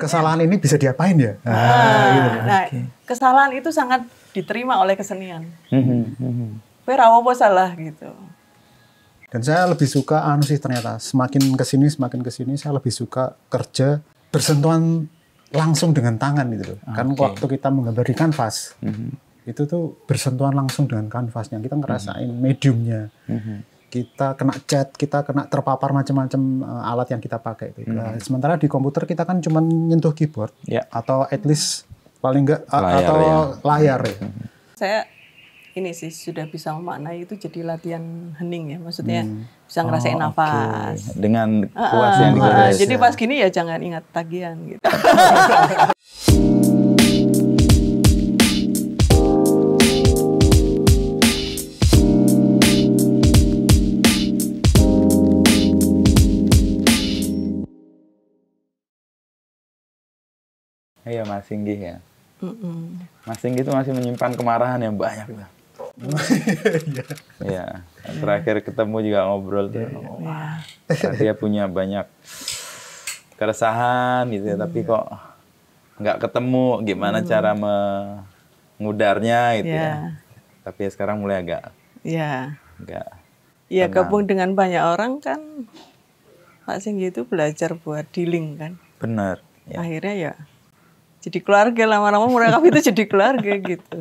kesalahan ini bisa diapain ya? Ah, ah, gitu. Nah, ah, nah okay. kesalahan itu sangat diterima oleh kesenian. Hmm, hmm, hmm, Kue rawopo salah gitu. Dan saya lebih suka anu sih ternyata semakin kesini semakin kesini saya lebih suka kerja bersentuhan langsung dengan tangan gitu Okay. Kan waktu kita menggambar di kanvas mm -hmm. itu tuh bersentuhan langsung dengan kanvasnya kita ngerasain mm -hmm. mediumnya. Mm -hmm kita kena chat, kita kena terpapar macam-macam uh, alat yang kita pakai Gitu. Mm hmm. Nah, sementara di komputer kita kan cuma nyentuh keyboard yeah. atau at least paling enggak uh, atau ya. layar ya. Hmm. Saya ini sih sudah bisa memaknai itu jadi latihan hening ya, maksudnya hmm. bisa ngerasain oh, nafas okay. dengan kuas uh, yang digores. Uh, jadi ya. pas gini ya jangan ingat tagihan gitu. Iya Mas Singgi ya. Mm-mm. Mas Singgi itu masih menyimpan kemarahan yang banyak lah. Iya. iya. Terakhir ketemu juga ngobrol tuh. ya Dia punya banyak keresahan gitu ya, mm. tapi iya. kok nggak ketemu gimana mm. cara mengudarnya gitu yeah. ya. Tapi ya sekarang mulai agak. Iya. Yeah. Agak. Iya gabung dengan banyak orang kan Pak Singgi itu belajar buat dealing kan. Benar. Ya. Akhirnya ya jadi keluarga lama-lama mereka itu jadi keluarga gitu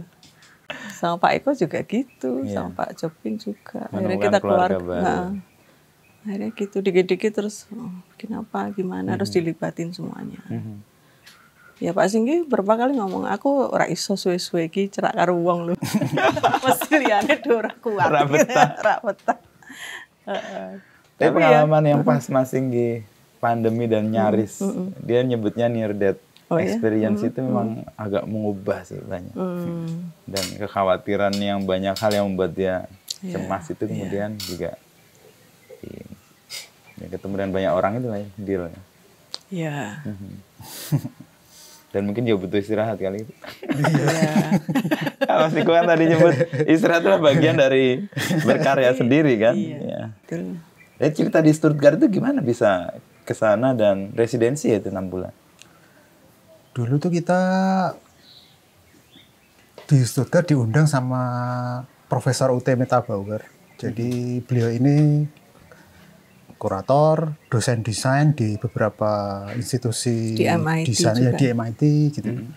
sama Pak Eko juga gitu yeah. sama Pak Jopin juga akhirnya kita keluar nah, akhirnya gitu dikit-dikit terus oh, kenapa gimana mm -hmm. harus dilibatin semuanya mm -hmm. Ya Pak Singgi berapa kali ngomong aku ora iso suwe-suwe ki cerak karo wong lho. Mesti liane do ora kuat. Ora betah. Ora Tapi ya. pengalaman ya. yang pas mhm. Mas Singgi pandemi dan nyaris. Mm hmm Dia nyebutnya near death oh, iya? experience hmm, itu memang hmm. agak mengubah sih banyak hmm. dan kekhawatiran yang banyak hal yang membuat dia iya. cemas yeah. itu iya. kemudian yeah. juga ya, ketemu dengan banyak orang itu lah ya, deal ya yeah. Mhm. dan mungkin dia butuh istirahat kali itu. Iya. Mas Ikuan tadi nyebut istirahat adalah bagian dari berkarya sendiri kan. Iya. Ya. Eh cerita di Stuttgart itu gimana bisa ke sana dan residensi ya itu 6 bulan? dulu tuh kita di Stuttgart diundang sama Profesor UT Metabauer. Jadi hmm. beliau ini kurator, dosen desain di beberapa institusi di desain ya di MIT gitu. Hmm.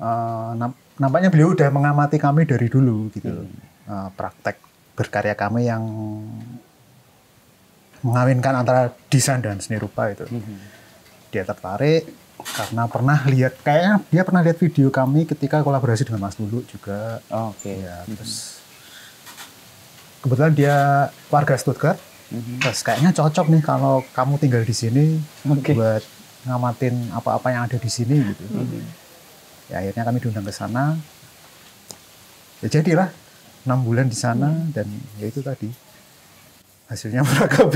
Uh, nampaknya beliau udah mengamati kami dari dulu gitu. Hmm. Uh, praktek berkarya kami yang mengawinkan antara desain dan seni rupa itu. Hmm. Dia tertarik karena pernah lihat kayaknya dia pernah lihat video kami ketika kolaborasi dengan Mas Lulu juga. Oh, Oke. Okay. Ya, terus kebetulan dia warga Stuttgart. Mm-hmm. Terus kayaknya cocok nih kalau kamu tinggal di sini okay. buat ngamatin apa-apa yang ada di sini gitu. Mm-hmm. Ya akhirnya kami diundang ke sana. Ya jadilah enam bulan di sana mm-hmm. dan ya itu tadi hasilnya mereka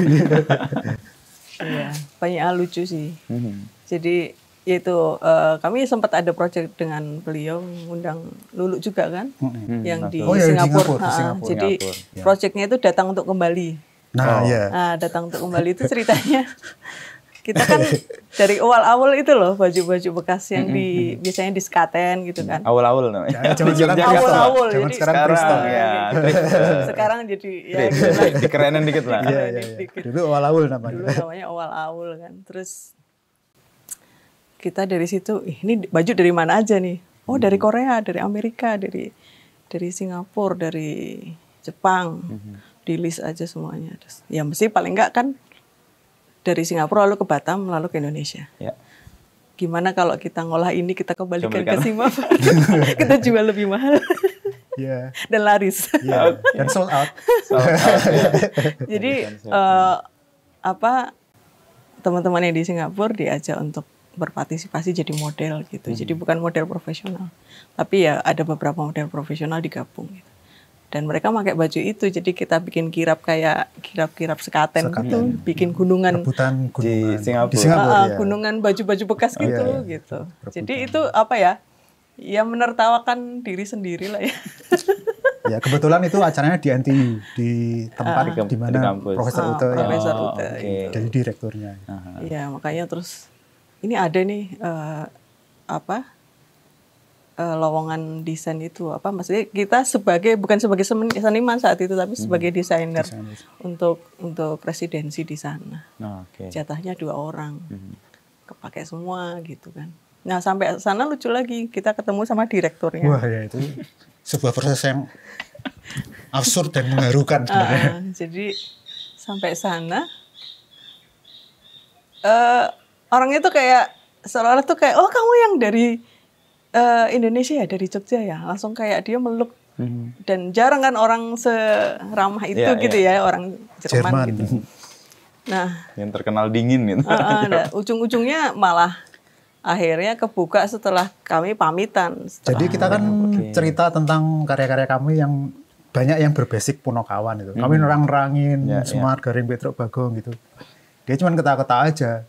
Iya, banyak lucu sih. Mm-hmm. Jadi yaitu uh, kami sempat ada project dengan beliau mengundang Lulu juga kan hmm. yang di, oh, ya, Singapura. Singapura, di Singapura. Jadi ya. projectnya itu datang untuk kembali. Nah, oh. ya. nah datang untuk kembali itu ceritanya kita kan dari awal-awal itu loh baju-baju bekas yang di biasanya di Skaten gitu kan. Awal-awal namanya. Jangan sekarang awal-awal. Kan. sekarang ya. jadi sekarang jadi. Ya, sekarang jadi ya gitu dikit lah. ya, ya, ya. Dulu awal-awal namanya. Dulu namanya awal-awal kan. Terus kita dari situ ini baju dari mana aja nih oh dari hmm. Korea dari Amerika dari dari Singapura dari Jepang mm di list aja semuanya terus ya mesti paling enggak kan dari Singapura lalu ke Batam lalu ke Indonesia yeah. gimana kalau kita ngolah ini kita kembalikan ke Singapura? kita jual lebih mahal yeah. dan laris yeah. Ya. sold out, sold out ya. jadi uh, apa teman-teman yang di Singapura diajak untuk berpartisipasi jadi model gitu. Hmm. Jadi bukan model profesional, tapi ya ada beberapa model profesional digabung. Gitu. Dan mereka pakai baju itu, jadi kita bikin kirap kayak kirap-kirap sekaten, sekaten gitu, hmm. bikin gunungan, gunungan di Singapura, di Singapura ah, ya. gunungan baju-baju bekas oh, iya, gitu, iya, iya. gitu. Jadi itu apa ya? Ya menertawakan diri sendiri lah ya. ya kebetulan itu acaranya di NTU di tempat ah, di mana Profesor ah, Ute, oh, ya. Profesor ah, Ute, oh, okay. Gitu. jadi direkturnya. Uh Ya makanya terus ini ada nih uh, apa uh, lowongan desain itu apa maksudnya kita sebagai bukan sebagai seniman saat itu tapi hmm, sebagai hmm. desainer untuk untuk residensi di sana nah, okay. jatahnya dua orang hmm. kepake semua gitu kan nah sampai sana lucu lagi kita ketemu sama direkturnya wah ya itu sebuah proses yang absurd dan mengharukan Uh, jadi sampai sana eh, orangnya tuh kayak seolah-olah tuh kayak oh kamu yang dari uh, Indonesia ya dari Jogja ya langsung kayak dia meluk hmm dan jarang kan orang seramah itu yeah, gitu yeah. ya orang Jerman, Jerman. gitu. Nah, yang terkenal dingin gitu. Uh, uh, ujung-ujungnya malah akhirnya kebuka setelah kami pamitan. Setelah Jadi kita kan okay. cerita tentang karya-karya kami yang banyak yang berbasis punokawan itu. Kami hmm. nerang-nerangin yeah, ya. smart yeah. garing petruk bagong gitu. Dia cuma ketawa-ketawa aja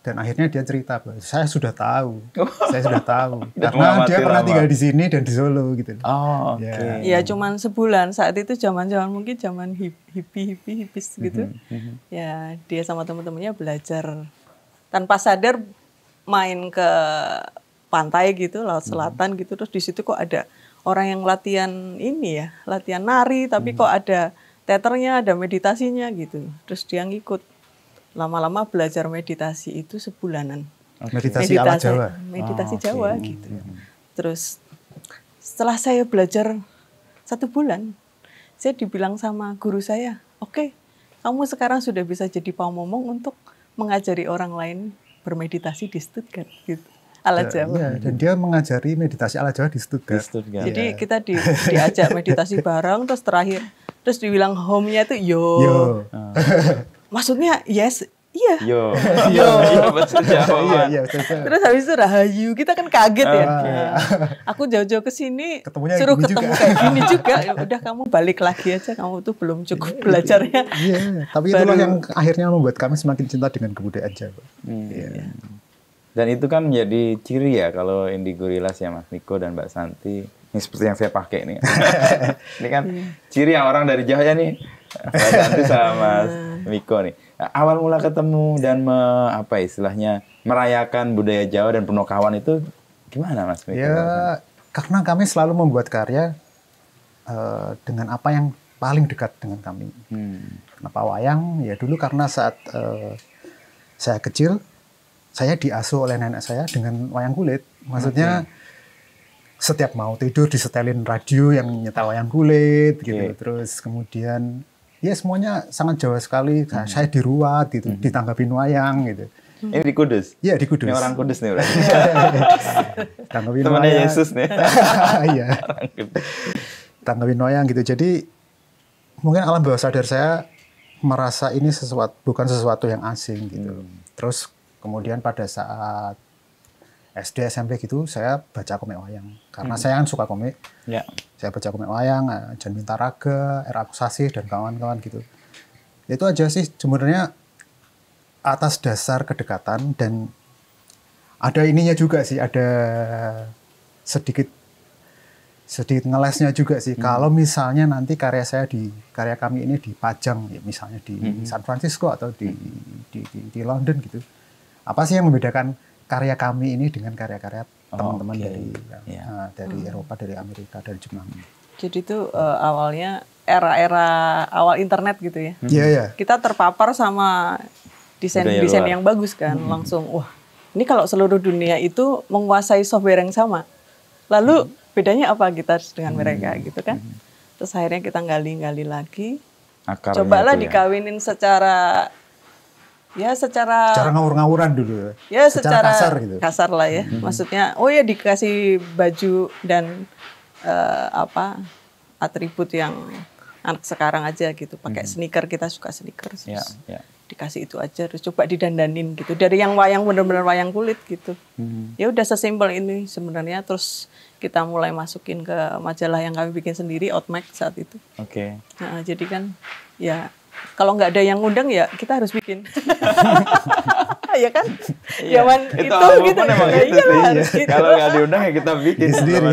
dan akhirnya dia cerita bahwa saya sudah tahu, oh. saya sudah tahu karena dia pernah lama. tinggal di sini dan di Solo gitu. Oh, Okay. Ya. ya cuman sebulan saat itu zaman-zaman mungkin zaman hippie hippie hippies mm-hmm, gitu. Mm -hmm. Ya dia sama teman-temannya belajar tanpa sadar main ke pantai gitu, laut mm-hmm. selatan mm -hmm. gitu. Terus di situ kok ada orang yang latihan ini ya, latihan nari tapi mm -hmm. kok ada teaternya, ada meditasinya gitu. Terus dia ngikut lama-lama belajar meditasi itu sebulanan. Meditasi, meditasi ala Jawa. Meditasi oh, Jawa okay. gitu. Terus setelah saya belajar satu bulan, saya dibilang sama guru saya, oke, okay, kamu sekarang sudah bisa jadi pamomong untuk mengajari orang lain bermeditasi di Stuttgart gitu ala ya, Jawa. Ya, dan dia mengajari meditasi ala Jawa di Stuttgart. Di Stuttgart. Jadi ya. kita di, diajak meditasi bareng terus terakhir terus dibilang home-nya itu yo. yo. Ah maksudnya yes iya yo yo, iya iya, iya, iya, iya, terus habis itu Rahayu kita kan kaget ya okay. Ah, aku jauh-jauh ke sini suruh ketemu juga. kayak gini juga ya, udah kamu balik lagi aja kamu tuh belum cukup belajarnya iya yeah, tapi itulah Baru. yang akhirnya membuat kami semakin cinta dengan kebudayaan Jawa hmm, yeah. iya. dan itu kan menjadi ciri ya kalau Gorillas ya Mas Niko dan Mbak Santi ini seperti yang saya pakai nih ini kan yeah. ciri yang orang dari Jawa ya nih Mbak Santi sama Mas. Ah. Miko nih. Awal mula ketemu dan me, apa istilahnya merayakan budaya Jawa dan penuh kawan itu gimana Mas Miko? Ya, karena kami selalu membuat karya uh, dengan apa yang paling dekat dengan kami. Hmm. Kenapa wayang? Ya dulu karena saat uh, saya kecil saya diasuh oleh nenek saya dengan wayang kulit. Maksudnya okay. setiap mau tidur disetelin radio yang nyetel wayang kulit gitu. Terus kemudian ya semuanya sangat jauh sekali. Nah, hmm. saya di Ruat gitu, hmm. ditanggapi wayang gitu. Ini di Kudus? Iya di Kudus. Ini orang Kudus nih berarti. Iya, iya, iya. Temannya wayang. Yesus nih. Iya. tanggapin wayang gitu. Jadi mungkin alam bawah sadar saya merasa ini sesuatu bukan sesuatu yang asing gitu. Hmm. Terus kemudian pada saat SD SMP gitu saya baca komik wayang karena hmm. saya kan suka komik yeah. saya baca komik wayang eh, Jan Bintaraga era Akusasi dan kawan-kawan gitu itu aja sih sebenarnya atas dasar kedekatan dan ada ininya juga sih ada sedikit sedikit ngelesnya juga sih hmm. kalau misalnya nanti karya saya di karya kami ini dipajang ya misalnya di hmm. San Francisco atau di, hmm. di, di di London gitu apa sih yang membedakan karya kami ini dengan karya-karya teman-teman oh, okay. dari yeah. Iya. dari hmm. Eropa, dari Amerika, dari Jepang. Jadi itu uh, awalnya era-era awal internet gitu ya. Hmm. Iya, hmm. yeah, yeah. Kita terpapar sama desain-desain yang bagus kan, hmm. langsung wah. Ini kalau seluruh dunia itu menguasai software yang sama. Lalu hmm. bedanya apa kita dengan hmm. mereka gitu kan? Hmm. Terus akhirnya kita gali-gali lagi. Akarnya Cobalah ya. dikawinin ya. secara ya secara cara ngawur-ngawuran dulu ya secara, secara kasar gitu kasar lah ya hmm. maksudnya oh ya dikasih baju dan uh, apa atribut yang anak sekarang aja gitu pakai hmm. sneaker kita suka sneakers ya, yeah, yeah. dikasih itu aja terus coba didandanin gitu dari yang wayang bener-bener wayang kulit gitu hmm. ya udah sesimpel ini sebenarnya terus kita mulai masukin ke majalah yang kami bikin sendiri Outmax saat itu oke okay. nah, jadi kan ya kalau nggak ada yang ngundang ya kita harus bikin. ya kan? Iya. Zaman ya, itu, itu gitu. ya, iyalah, gitu iya. gitu. Kalau nggak diundang ya kita bikin sendiri.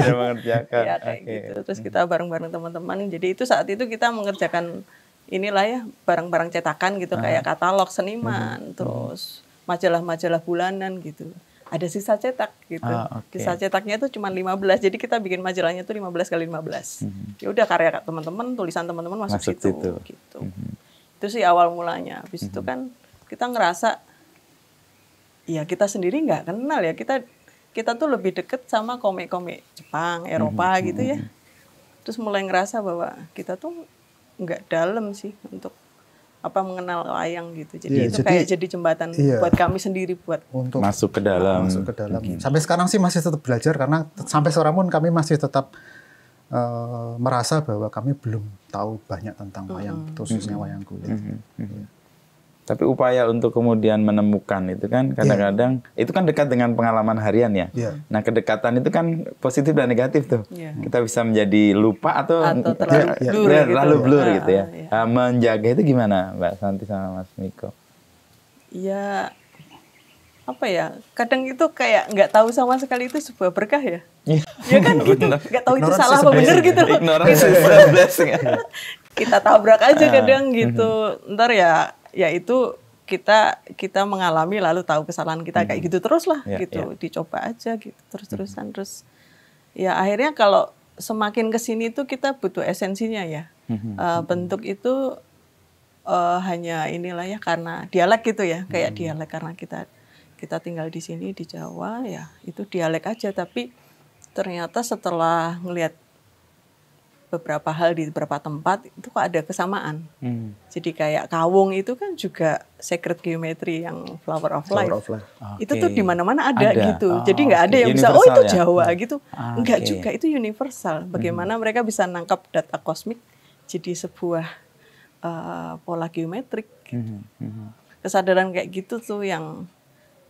ya, kayak okay. gitu. Terus hmm. kita bareng-bareng teman-teman. Jadi itu saat itu kita mengerjakan inilah ya barang-barang cetakan gitu ah. kayak katalog seniman, hmm. terus majalah-majalah bulanan gitu. Ada sisa cetak gitu. Ah, okay. Sisa cetaknya itu cuma 15. Jadi kita bikin majalahnya itu 15 kali 15. Hmm. Ya udah karya teman-teman, tulisan teman-teman masuk, masuk situ, situ gitu. Hmm. Itu sih awal mulanya. Habis mm -hmm. itu mm-hmm. kan kita ngerasa ya kita sendiri nggak kenal ya kita kita tuh lebih deket sama komik-komik Jepang, mm-hmm. Eropa mm -hmm. gitu ya. Mm-hmm. Terus mulai ngerasa bahwa kita tuh nggak dalam sih untuk apa mengenal layang gitu. Jadi yeah, itu jadi, kayak jadi jembatan yeah. buat kami sendiri buat untuk masuk ke dalam. Masuk ke dalam. Mm Sampai sekarang sih masih tetap belajar karena sampai sekarang pun kami masih tetap Eh, merasa bahwa kami belum tahu banyak tentang wayang, mm -hmm. khususnya wayang kulit. Mm -hmm. yeah. Tapi upaya untuk kemudian menemukan itu kan iya. kadang-kadang yeah. itu kan dekat dengan pengalaman harian ya. Yeah. Nah kedekatan itu kan positif dan negatif tuh. Yeah. Kita bisa menjadi lupa atau, atau terlalu iya, blur, iya, gitu, lalu ya. blur gitu ya. Uh, yeah. Nah, menjaga itu gimana Mbak Santi sama Mas Miko? Ya apa ya kadang itu kayak nggak tahu sama sekali itu sebuah berkah ya yeah. ya kan gitu nggak tahu itu salah apa benar gitu, ya. gitu. Ya. kita tabrak aja ah. kadang mhm. gitu ntar ya ya itu kita kita mengalami lalu tahu kesalahan kita kayak mhm. gitu terus lah yeah, gitu yeah. dicoba aja gitu terus terusan mhm. terus ya akhirnya kalau semakin kesini itu kita butuh esensinya ya uh, bentuk itu uh, hanya inilah ya karena dialek gitu ya kayak hmm. dialek karena kita kita tinggal di sini di Jawa ya itu dialek aja tapi ternyata setelah ngelihat beberapa hal di beberapa tempat itu kok ada kesamaan. Hmm. Jadi kayak kawung itu kan juga secret geometry yang flower of flower life. Of life. Okay. Itu tuh di mana-mana ada, ada gitu. Oh, Jadi nggak okay. ada yang universal bisa oh itu ya? Jawa hmm. gitu. Ah, Enggak okay. juga itu universal. Hmm. Bagaimana hmm. mereka bisa nangkap data kosmik jadi sebuah uh, pola geometrik. Hmm, hmm. Hmm. Kesadaran kayak gitu tuh yang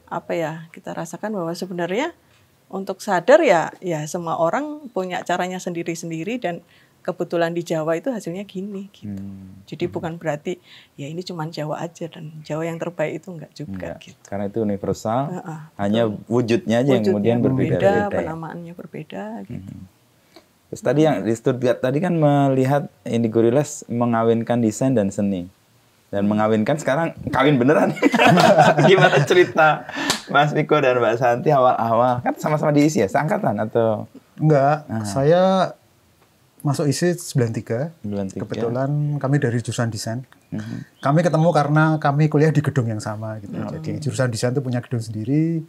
apa ya kita rasakan bahwa sebenarnya untuk sadar ya ya semua orang punya caranya sendiri-sendiri dan kebetulan di Jawa itu hasilnya gini gitu. Hmm. Jadi hmm. bukan berarti ya ini cuma Jawa aja dan Jawa yang terbaik itu enggak juga enggak. gitu. Karena itu universal. Uh -uh, hanya wujudnya aja yang kemudian berbeda-beda. Berbeda, hmm. penamaannya berbeda gitu. Hmm. Terus tadi yang hmm. di Stuttgart tadi kan melihat ini gorillas mengawinkan desain dan seni dan mengawinkan sekarang kawin beneran. Gimana cerita Mas Miko dan Mbak Santi awal-awal? Kan sama-sama diisi ya, seangkatan atau? Enggak, nah. saya masuk isi 93. 93. Kebetulan kami dari jurusan desain. Mm -hmm. Kami ketemu karena kami kuliah di gedung yang sama gitu. -hmm. Jadi jurusan desain itu punya gedung sendiri.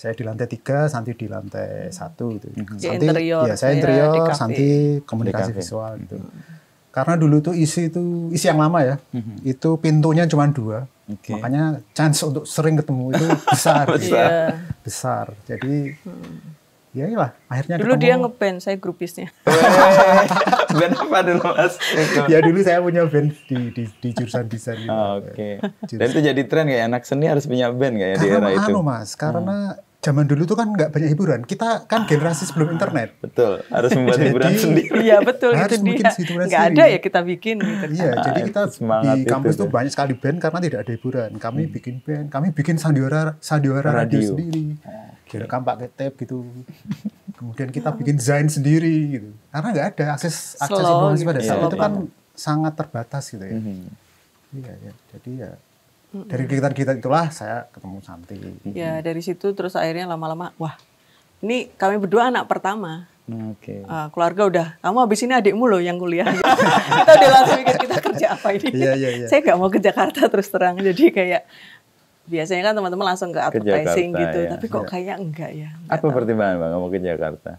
Saya di lantai tiga, Santi di lantai satu gitu. Mm Santi, interior, ya saya ya, interior, ya, Santi komunikasi visual gitu. Mm-hmm. Karena dulu itu isi itu isi yang lama ya. Mm-hmm. Itu pintunya cuma dua. Okay. Makanya chance untuk sering ketemu itu besar. besar. Yeah. besar. Jadi hmm. Ya iyalah, akhirnya Dulu ketemu. dia ngeband, saya grupisnya. Eh, band apa dulu Mas? ya dulu saya punya band di di, di jurusan desain Oh, Oke. Okay. Dan itu jadi tren kayak anak seni harus punya band kayak di era anu, itu. Karena Mas, karena hmm zaman dulu tuh kan nggak banyak hiburan. Kita kan generasi sebelum internet. Betul. Harus membuat jadi, hiburan sendiri. Iya betul. harus itu bikin dia. gak ada ya kita bikin. Gitu iya. gitu. jadi ah, kita di kampus itu, tuh banyak sekali band karena tidak ada hiburan. Kami hmm. bikin band. Kami bikin sandiwara sandiwara radio, radio sendiri. Ah, okay. Direkam pakai tape gitu. Kemudian kita bikin desain sendiri gitu. Karena nggak ada akses akses Slow, informasi gitu. pada ya. saat iya, itu iya. kan iya. sangat terbatas gitu ya. Hmm. Iya, mm -hmm. iya. Jadi ya dari kegiatan-kegiatan itulah saya ketemu Santi. Ya, dari situ terus akhirnya lama-lama, wah, ini kami berdua anak pertama. Oke. Okay. Uh, eh, keluarga udah, kamu habis ini adikmu loh yang kuliah. kita udah langsung mikir kita kerja apa ini. Yeah, yeah, yeah. Saya nggak mau ke Jakarta terus terang, jadi kayak biasanya kan teman-teman langsung ke advertising ke Jakarta, gitu, ya. tapi kok ya. kayak enggak ya. Enggak apa tahu. pertimbangan bang mau ke Jakarta?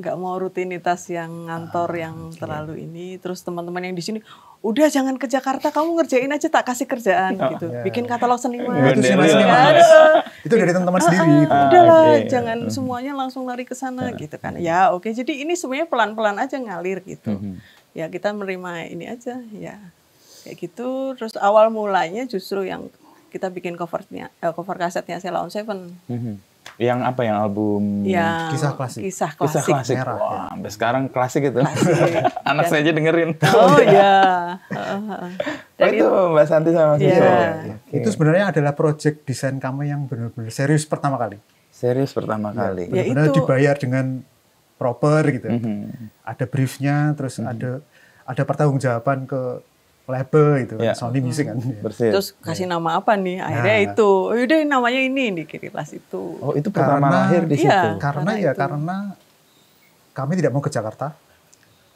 nggak mau rutinitas yang ngantor ah, yang okay. terlalu ini. Terus teman-teman yang di sini, udah jangan ke Jakarta, kamu ngerjain aja tak kasih kerjaan oh, gitu. Yeah. Bikin iya. katalog seniman. Itu, seniman, seniman. itu dari teman-teman ah, sendiri. Ah, gitu. Udahlah, okay. jangan mm. semuanya langsung lari ke sana nah. gitu kan. Ya oke, okay. jadi ini semuanya pelan-pelan aja ngalir gitu. Mm -hmm. Ya kita menerima ini aja ya. Kayak gitu, terus awal mulanya justru yang kita bikin covernya, eh, cover kasetnya Sela on Seven. Mm -hmm yang apa yang album yang kisah klasik kisah klasik, kisah klasik. Merah, Wah, ya. sampai sekarang klasik itu anak saya aja dengerin oh ya oh, itu mbak Santi sama Mas yeah. Iya. okay. itu sebenarnya adalah project desain kamu yang benar-benar serius pertama kali serius pertama iya, ya, kali benar-benar ya, dibayar dengan proper gitu mm -hmm. ada briefnya terus mm -hmm. ada ada pertanggungjawaban ke label gitu kan, ya. Sony Music kan. Hmm. Ya. Bersih. Terus kasih yeah. nama apa nih? Akhirnya nah. itu, oh, yaudah namanya ini di Kirilas itu. Oh itu pertama karena, lahir di iya, situ. Iya, karena, karena ya itu. karena kami tidak mau ke Jakarta,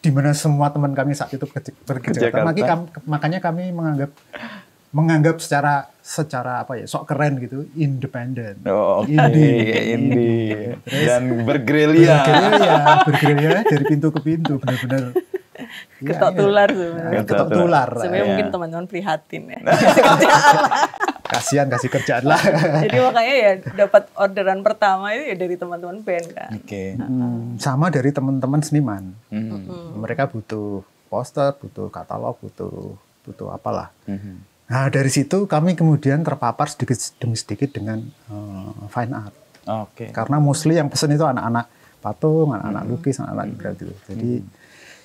di mana semua teman kami saat itu pergi ke, ke Jakarta. Jakarta. kam, makanya kami menganggap menganggap secara secara apa ya sok keren gitu independen oh, okay. indie indie dan bergerilya bergerilya bergerilya dari pintu ke pintu benar-benar Iya, iya. Iya, ketok tular sebenarnya. Ketok tular. Sebenarnya ya. mungkin teman-teman prihatin ya. Kasih Kasihan kasih kerjaan lah. Jadi makanya ya dapat orderan pertama itu ya dari teman-teman band kan. Oke. Okay. Hmm, sama dari teman-teman seniman. Hmm. Mereka butuh poster, butuh katalog, butuh butuh apalah. Hmm. Nah dari situ kami kemudian terpapar sedikit demi sedikit dengan uh, fine art. Oke. Okay. Karena mostly yang pesen itu anak-anak patung, anak-anak hmm. lukis, anak-anak mm -hmm. gitu. Jadi -hmm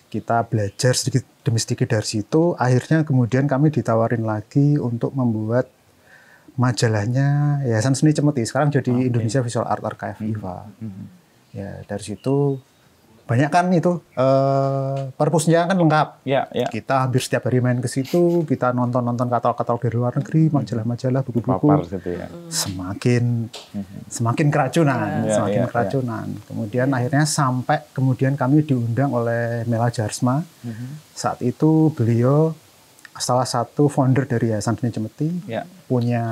kita belajar sedikit demi sedikit dari situ akhirnya kemudian kami ditawarin lagi untuk membuat majalahnya Yayasan Seni Cemeti sekarang jadi ah, okay. Indonesia Visual Art Archive hmm. IVA. Mm -hmm. Ya, dari situ banyak kan itu uh, kan lengkap. Ya, ya. Kita hampir setiap hari main ke situ, kita nonton-nonton katalog-katalog dari luar negeri, majalah-majalah, buku-buku. Gitu ya. Semakin mm-hmm. semakin keracunan, ya, ya, semakin ya, keracunan. Ya. Kemudian akhirnya sampai kemudian kami diundang oleh Mela Jarsma. Uh Saat itu beliau salah satu founder dari Yayasan Seni Cemeti, ya. punya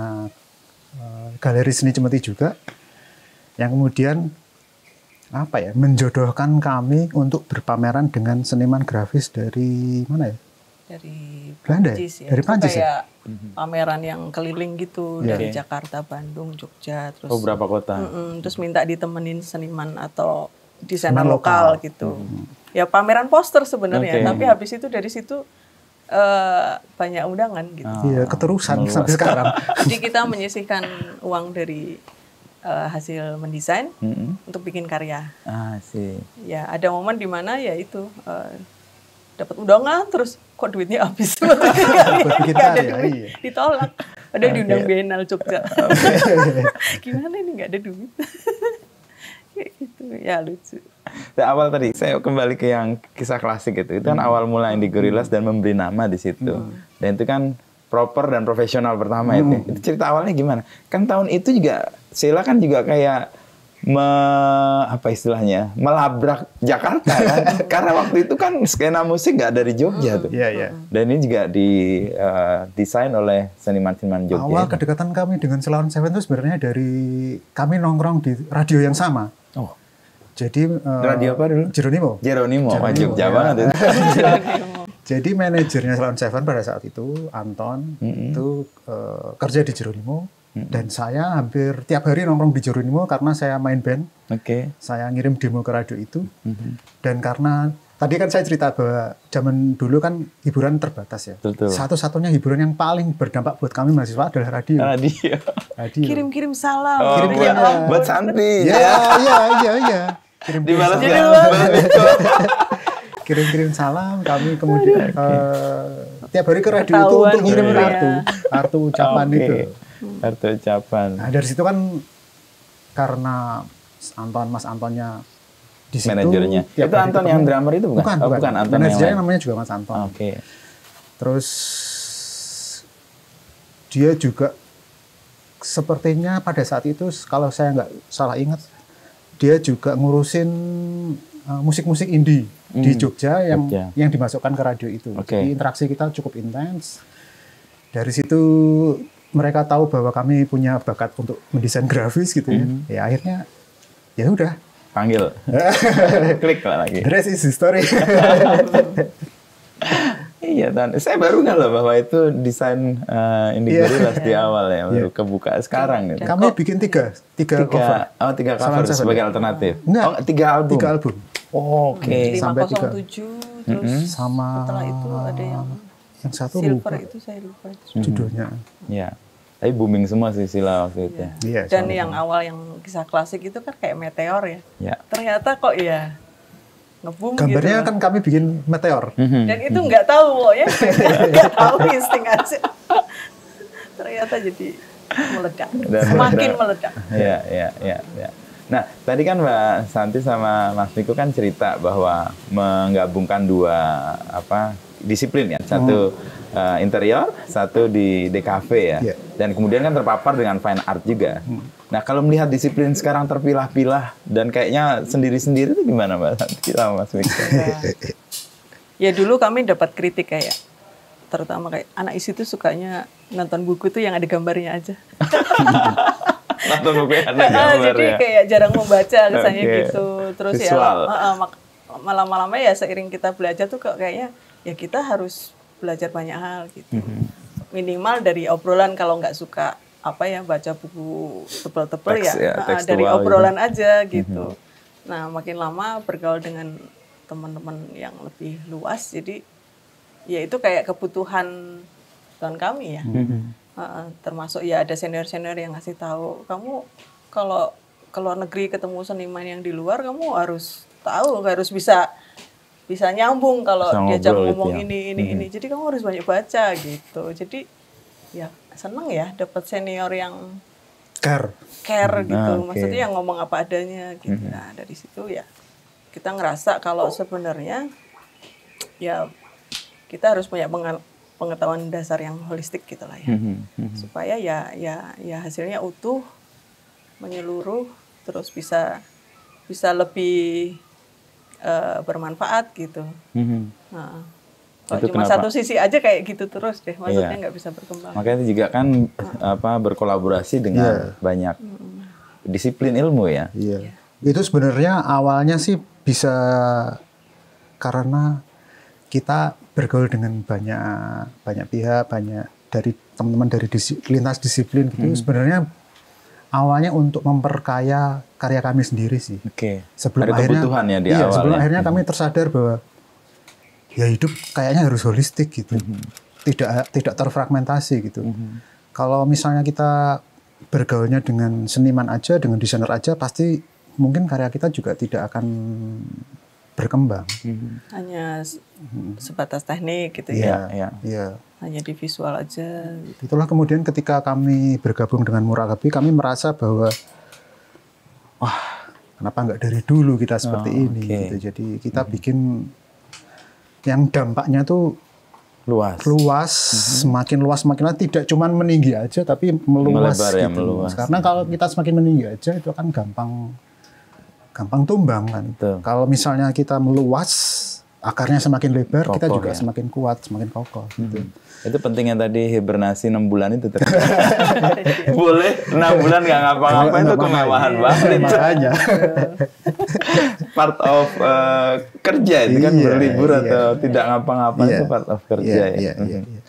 uh, galeri seni Cemeti juga. Yang kemudian apa ya menjodohkan kami untuk berpameran dengan seniman grafis dari mana ya? Dari Belanda ya? ya? Dari Prancis ya? Mhm. pameran yang keliling gitu yeah. dari Jakarta, Bandung, Jogja, terus oh, berapa kota? Mm -mm, terus mhm. minta ditemenin seniman atau desainer lokal, lokal gitu. Hmm. Ya pameran poster sebenarnya, okay. tapi habis itu dari situ uh, banyak undangan gitu. Iya, ah, keterusan sampai sekarang. Jadi kita menyisihkan uang dari uh, hasil mendesain mm -hmm. untuk bikin karya. Ah, sih. Ya, ada momen di mana ya itu uh, dapat undangan terus kok duitnya habis semua. ada duit, ya, iya. ditolak. Ada okay. diundang Bienal Jogja. Gimana ini nggak ada duit? Kayak gitu, ya lucu. Nah, awal tadi saya kembali ke yang kisah klasik itu. Itu kan hmm. awal mulai di Gorillas dan memberi nama di situ. Hmm. Dan itu kan proper dan profesional pertama ya. hmm. itu. Itu cerita awalnya gimana? Kan tahun itu juga Sheila kan juga kayak me, apa istilahnya melabrak Jakarta kan karena waktu itu kan skena musik nggak dari Jogja tuh yeah, yeah. dan ini juga di uh, desain oleh seniman-seniman Jogja awal kedekatan kami dengan Selawan Seven itu sebenarnya dari kami nongkrong di radio yang sama oh jadi uh, radio apa dulu Jeronimo Jeronimo, Jeronimo Jogja ya. banget itu jadi manajernya Selawan Seven pada saat itu Anton mm -hmm. itu uh, kerja di Jeronimo dan saya hampir tiap hari nongkrong di Joronimo karena saya main band. Oke. Okay. Saya ngirim demo ke radio itu. Hmm. Dan karena tadi kan saya cerita bahwa zaman dulu kan hiburan terbatas ya. Satu-satunya hiburan yang paling berdampak buat kami mahasiswa adalah radio. Radio. Kirim-kirim salam. Oh, Kirim buat, ya. buat santri. Ya, iya, iya, iya. Kirim Dibalas ya. Kirim-kirim salam kami kemudian okay. uh, eh, tiap hari ke radio Ketauan itu untuk ngirim gitu ya. kartu, kartu ucapan okay. itu kartu hmm. ucapan. Nah, dari situ kan karena Anton Mas Antonnya di situ. Manajernya. Ya itu Anton yang drummer itu bukan? Bukan, oh, bukan. bukan Anton Manajernya yang namanya juga Mas Anton. Ah, oke. Okay. Terus dia juga sepertinya pada saat itu kalau saya nggak salah ingat dia juga ngurusin eh, musik-musik uh, indie hmm. di Jogja yang Jogja. yang dimasukkan ke radio itu. Okay. Jadi interaksi kita cukup intens. Dari situ mereka tahu bahwa kami punya bakat untuk mendesain grafis gitu ya. Mm. Ya akhirnya ya udah panggil. Klik lah lagi. The rest is history. iya dan saya baru nggak loh bahwa itu desain uh, ini yeah. yeah. di awal ya baru yeah. kebuka sekarang gitu. Kami bikin tiga, tiga, tiga cover. Oh, tiga cover Salam sebagai seven. alternatif. Enggak, oh, tiga album. Tiga album. Oh, Oke, okay. sampai 507, tiga. terus mm -hmm. sama setelah itu ada yang yang satu Silver lupa. itu saya lupa itu. judulnya. Iya. Mm -hmm. Yeah tapi booming semua sih sila waktu itu. Iya. iya Dan yang awal yang kisah klasik itu kan kayak meteor ya. Yeah. Ternyata kok ya ngebum gitu Gambarnya gitu. kan kami bikin meteor. Mm -hmm. Dan itu nggak mm -hmm. tahu kok ya, iya, iya. nggak tahu insting aja. Ternyata jadi meledak, semakin meledak. Iya, iya, iya. Ya. Nah, tadi kan Mbak Santi sama Mas Miko kan cerita bahwa menggabungkan dua apa disiplin ya satu hmm. uh, interior satu di DKV ya yeah. dan kemudian kan terpapar dengan fine art juga hmm. nah kalau melihat disiplin sekarang terpilah-pilah dan kayaknya sendiri-sendiri itu gimana mbak kita Mas Mika iya. ya. dulu kami dapat kritik kayak terutama kayak anak isi tuh sukanya nonton buku tuh yang ada gambarnya aja nonton buku yang ada ah, gambarnya jadi kayak jarang membaca kesannya okay. gitu terus ya, Visual. ya ah, ah, malam lama ya seiring kita belajar tuh kok kayaknya ya kita harus belajar banyak hal gitu. Mm-hmm. Minimal dari obrolan kalau nggak suka apa ya baca buku tebel tebal ya, ya nah, dari gitu. obrolan gitu. aja gitu. Mm-hmm. Nah makin lama bergaul dengan teman-teman yang lebih luas jadi ya itu kayak kebutuhan kebutuhan kami ya. Mm-hmm. Uh, termasuk ya ada senior-senior yang ngasih tahu kamu kalau ke luar negeri ketemu seniman yang di luar kamu harus tahu harus bisa bisa nyambung kalau bisa diajak ngomong ya. ini ini hmm. ini jadi kamu harus banyak baca gitu jadi ya seneng ya dapat senior yang care care gitu okay. Ah, maksudnya yang ngomong apa adanya gitu hmm. nah dari situ ya kita ngerasa kalau sebenarnya ya kita harus punya pengetahuan dasar yang holistik gitulah ya hmm. supaya ya ya ya hasilnya utuh menyeluruh terus bisa bisa lebih uh, bermanfaat gitu. Mm-hmm. Nah, kalau cuma satu sisi aja kayak gitu terus deh, maksudnya iya. nggak iya. bisa berkembang. Makanya juga kan nah. apa berkolaborasi dengan yeah. banyak mm-hmm. disiplin ilmu ya. Iya. Yeah. Itu sebenarnya awalnya sih bisa karena kita bergaul dengan banyak banyak pihak, banyak dari teman-teman dari disi, lintas disiplin gitu. hmm Sebenarnya awalnya untuk memperkaya karya kami sendiri sih. Oke. Okay. Sebelum Ada kebutuhan akhirnya, ya di iya, awal. Sebelum ya. akhirnya kami hmm. tersadar bahwa ya hidup kayaknya harus holistik gitu. Mm -hmm. Tidak tidak terfragmentasi gitu. Mm -hmm. Kalau misalnya kita bergaulnya dengan seniman aja, dengan desainer aja, pasti mungkin karya kita juga tidak akan berkembang. Mm -hmm. Hanya Hmm. sebatas teknik gitu ya. Yeah. Yeah. Iya. Hanya di visual aja. Gitu. Itulah kemudian ketika kami bergabung dengan Murakabi, kami merasa bahwa wah kenapa nggak dari dulu kita oh, seperti oh, ini? Okay. Gitu. Jadi kita hmm. bikin yang dampaknya tuh luas, luas mm -hmm. semakin luas semakin luas tidak cuma meninggi aja tapi meluas ya, gitu. Ya, meluas. Karena kalau kita semakin meninggi aja itu akan gampang gampang tumbang kan. Kalau misalnya kita meluas akarnya semakin lebar, kokoh, kita juga ya? semakin kuat, semakin kokoh. Hmm. Gitu. Itu pentingnya tadi hibernasi 6 bulan itu ternyata. Boleh 6 bulan nggak ngapa-ngapain itu kemewahan ya. banget. Iya, makanya. part of uh, kerja itu kan iya, berlibur iya, atau iya. tidak ngapa-ngapain iya. itu part of kerja iya, ya. Iya, iya, hmm. iya.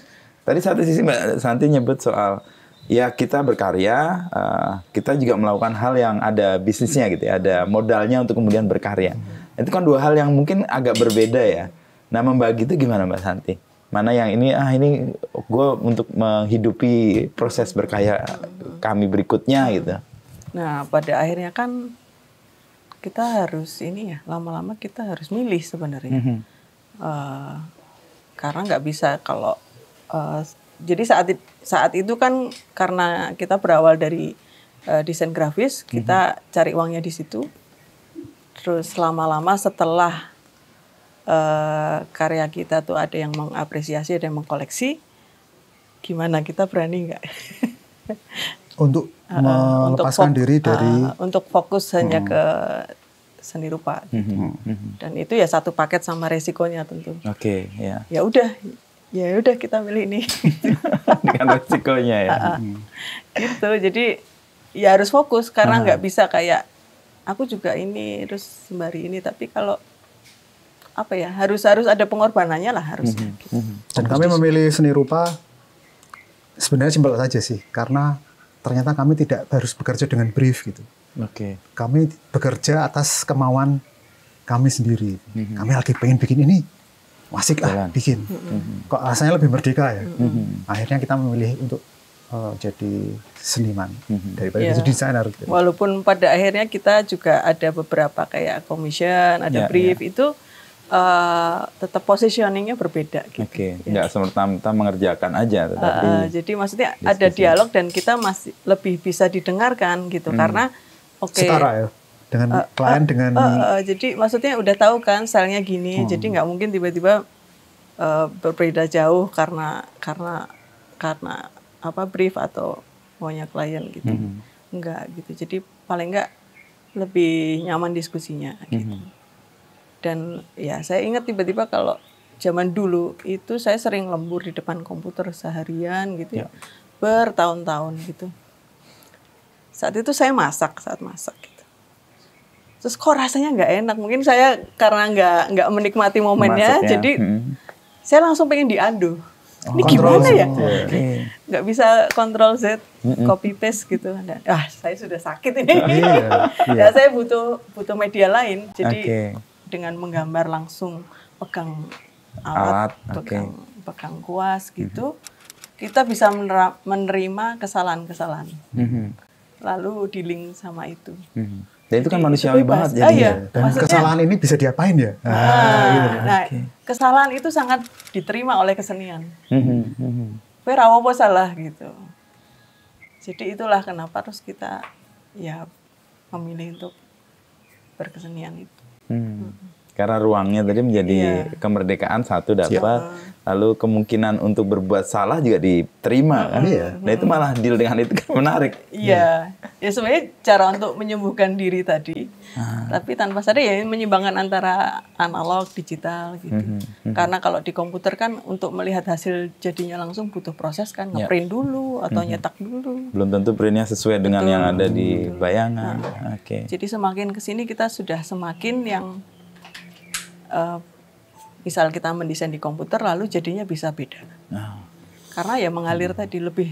Tadi satu sisi Mbak Santi nyebut soal ya kita berkarya, uh, kita juga melakukan hal yang ada bisnisnya gitu ya, ada modalnya untuk kemudian berkarya. Hmm. Itu kan dua hal yang mungkin agak berbeda ya. Nah membagi itu gimana Mbak Santi? Mana yang ini ah ini gue untuk menghidupi proses berkarya kami berikutnya gitu. Nah pada akhirnya kan kita harus ini ya lama-lama kita harus milih sebenarnya. -hmm. uh, karena nggak bisa kalau uh, jadi saat saat itu kan karena kita berawal dari uh, desain grafis, mhm. kita mm -hmm. cari uangnya di situ. Terus lama-lama setelah uh, karya kita tuh ada yang mengapresiasi, ada yang mengkoleksi, gimana kita berani nggak? untuk uh, melepaskan untuk diri dari uh, untuk fokus hanya mhm. ke seni rupa. Gitu. mm hmm, Dan itu ya satu paket sama resikonya tentu. Oke, okay, ya. Ya udah ya udah kita pilih ini dengan resikonya ya hmm. gitu jadi ya harus fokus karena nggak bisa kayak aku juga ini terus sembari ini tapi kalau apa ya harus harus ada pengorbanannya lah harus mm -hmm. gitu. mm -hmm. dan kami memilih seni rupa sebenarnya simpel saja sih karena ternyata kami tidak harus bekerja dengan brief gitu oke okay. kami bekerja atas kemauan kami sendiri mm -hmm. kami lagi pengen bikin ini wasik ah bikin hmm. kok rasanya lebih merdeka ya hmm. akhirnya kita memilih untuk uh, jadi seniman hmm. daripada yeah. jadi desainer gitu. walaupun pada akhirnya kita juga ada beberapa kayak commission ada yeah, brief yeah. itu uh, tetap positioningnya berbeda gitu. Oke, okay. ya. nggak semerta merta mengerjakan aja tetapi uh, uh, jadi maksudnya ada dialog dan kita masih lebih bisa didengarkan gitu mm. karena oke okay, dengan uh, klien uh, dengan uh, uh, uh, jadi maksudnya udah tahu kan stylenya gini hmm. jadi nggak mungkin tiba-tiba uh, berbeda jauh karena karena karena apa brief atau maunya klien gitu hmm. enggak gitu jadi paling nggak lebih nyaman diskusinya hmm. gitu dan ya saya ingat tiba-tiba kalau zaman dulu itu saya sering lembur di depan komputer seharian gitu ya, ya. bertahun-tahun gitu saat itu saya masak saat masak terus kok rasanya nggak enak mungkin saya karena nggak nggak menikmati momennya Maksudnya. jadi hmm. saya langsung pengen diadu oh, ini gimana ya, ya? nggak okay. bisa kontrol z mm -mm. copy paste gitu dan ah saya sudah sakit ini yeah, oh, iya. ya iya. saya butuh butuh media lain jadi okay. dengan menggambar langsung pegang alat, alat pegang okay. pegang kuas mm-hmm. gitu mm -hmm. kita bisa menerima kesalahan-kesalahan mm -hmm. lalu di sama itu mm -hmm dan itu kan manusiawi itu banget ya. Ah, iya. Dan Maksudnya, kesalahan ini bisa diapain ya? Nah, ah, iya. nah okay. kesalahan itu sangat diterima oleh kesenian. -hmm. hmm, hmm, hmm. rawopo salah gitu. Jadi itulah kenapa terus kita ya memilih untuk berkesenian itu. Hmm. Hmm. Karena ruangnya tadi menjadi yeah. kemerdekaan satu dapat, yeah. lalu kemungkinan untuk berbuat salah juga diterima kan. Yeah. Nah itu malah deal dengan itu kan menarik. Iya, yeah. ya sebenarnya cara untuk menyembuhkan diri tadi, ah. tapi tanpa sadar ya menyimbangkan antara analog digital gitu. Mm -hmm. Karena kalau di komputer kan untuk melihat hasil jadinya langsung butuh proses kan, yeah. ngeprint dulu atau mm -hmm. nyetak dulu. Belum tentu printnya sesuai dengan yang ada di bayangan. Nah, Oke. Okay. Jadi semakin kesini kita sudah semakin yang Eh, misal kita mendesain di komputer lalu jadinya bisa beda. Nah. Karena ya mengalir hmm. tadi lebih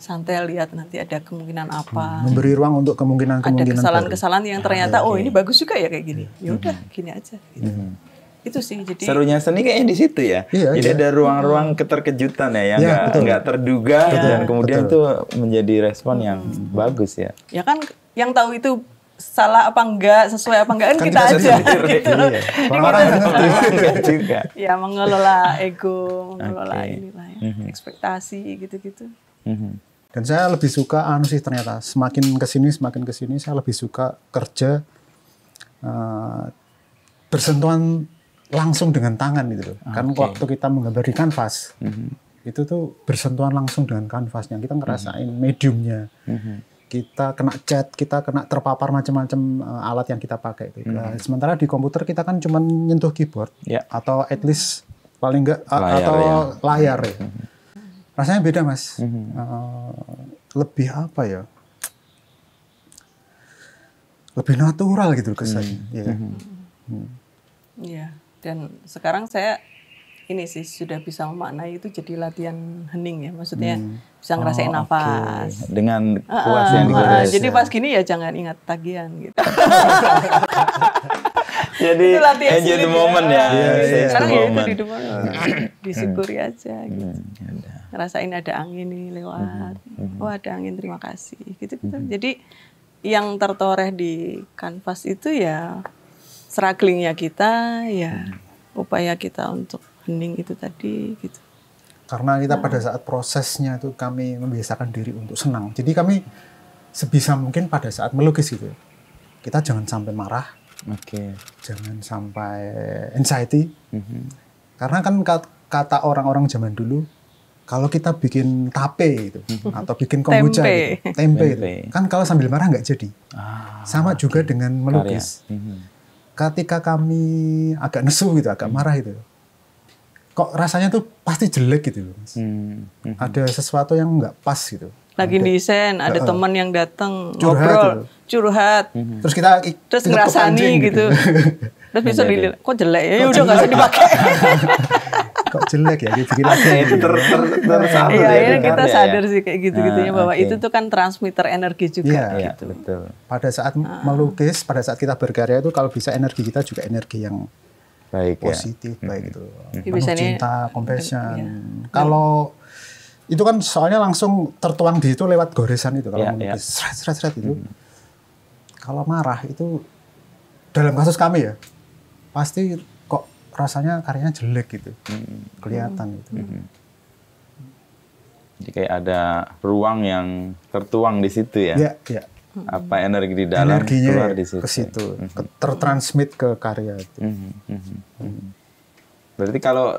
santai lihat nanti ada kemungkinan hmm, apa. Hmm. Memberi ruang untuk kemungkinan-kemungkinan. Ada kesalahan-kesalahan yang nah, ternyata ah, iya, okay. oh iya. ini bagus juga ya kayak gini. Ya hmm. udah hmm. gini aja gitu. Hmm itu sih jadi serunya seni kayaknya di situ ya iya, jadi iya. ada ruang-ruang keterkejutan ya yang iya, nggak ya, terduga iya. dan kemudian betul. itu menjadi respon yang hmm. bagus ya ya kan yang tahu itu salah apa enggak, sesuai apa enggak kan, kan kita, aja gitu. Iya. orang ya juga. Ya mengelola ego, mengelola okay. inilah ya, mm -hmm. ekspektasi gitu-gitu. Mm -hmm. Dan saya lebih suka anu sih ternyata semakin kesini semakin kesini saya lebih suka kerja uh, bersentuhan langsung dengan tangan gitu loh. Okay. Kan waktu kita menggambar di kanvas mm -hmm. itu tuh bersentuhan langsung dengan kanvasnya kita ngerasain mm -hmm. mediumnya. Mm -hmm kita kena cat, kita kena terpapar macam-macam uh, alat yang kita pakai Gitu. Mm -hmm. sementara di komputer kita kan cuma nyentuh keyboard yeah. atau at least paling enggak eh, layar, atau ya. layar ya. Mm -hmm. Rasanya beda, Mas. Mm -hmm. uh, lebih apa ya? Lebih natural gitu kesannya, mm Yeah. Kan? Mm -hmm. Yeah. Dan sekarang saya ini sih sudah bisa memaknai itu jadi latihan hening ya maksudnya hmm. bisa ngerasain oh, nafas okay. dengan kuas uh, yang Uh, jadi ya. pas gini ya jangan ingat tagihan gitu. jadi enjoy the moment ya. ya. Yeah, iya, iya. Sekarang yeah. ya itu di depan disyukuri aja hmm, gitu. Ya ngerasain ada angin nih lewat. Hmm, hmm, oh ada angin terima kasih gitu. gitu. Jadi yang tertoreh di kanvas itu ya strugglingnya kita ya upaya kita untuk bening itu tadi gitu karena kita nah. pada saat prosesnya itu kami membiasakan diri untuk senang jadi kami sebisa mungkin pada saat melukis gitu kita jangan sampai marah oke okay. jangan sampai anxiety mm -hmm. karena kan kata orang-orang zaman dulu kalau kita bikin tape itu mm-hmm. atau bikin kombucha tempe, gitu, tempe, gitu, tempe. Itu, kan kalau sambil marah nggak jadi ah, sama okay. juga dengan melukis mm-hmm. ketika kami agak nesu gitu agak mm-hmm. marah itu kok rasanya tuh pasti jelek gitu loh mas. Hmm, hmm. Hmm. Ada sesuatu yang nggak pas gitu. Lagi ada, desain, ada uh, teman yang datang ngobrol, gitu curhat. Hmm, hmm. Terus kita terus ngerasani gitu. gitu. terus bisa dilihat, kok jelek ya udah nggak usah dipakai. kok jelek ya Jadi lagi gitu. ter, ter, ter sadar iya, ya, ya, ya kita sadar sih kayak gitu-gitunya nah, bahwa itu tuh kan transmitter energi juga ya, gitu. Iya, betul. Pada saat ah. melukis, pada saat kita berkarya itu kalau bisa energi kita juga energi yang baik, ya. positif ya. baik itu hmm. penuh Biasanya, cinta compassion ya. kalau itu kan soalnya langsung tertuang di situ lewat goresan itu kalau ya, ya. seret seret itu hmm. kalau marah itu dalam kasus kami ya pasti kok rasanya karyanya jelek gitu hmm. kelihatan gitu hmm. Jadi kayak ada ruang yang tertuang di situ ya. Iya, iya. Mm-hmm. apa energi di dalam Energinya keluar di situ. ke situ hmm. tertransmit ke karya itu hmm. Mm Hmm. berarti kalau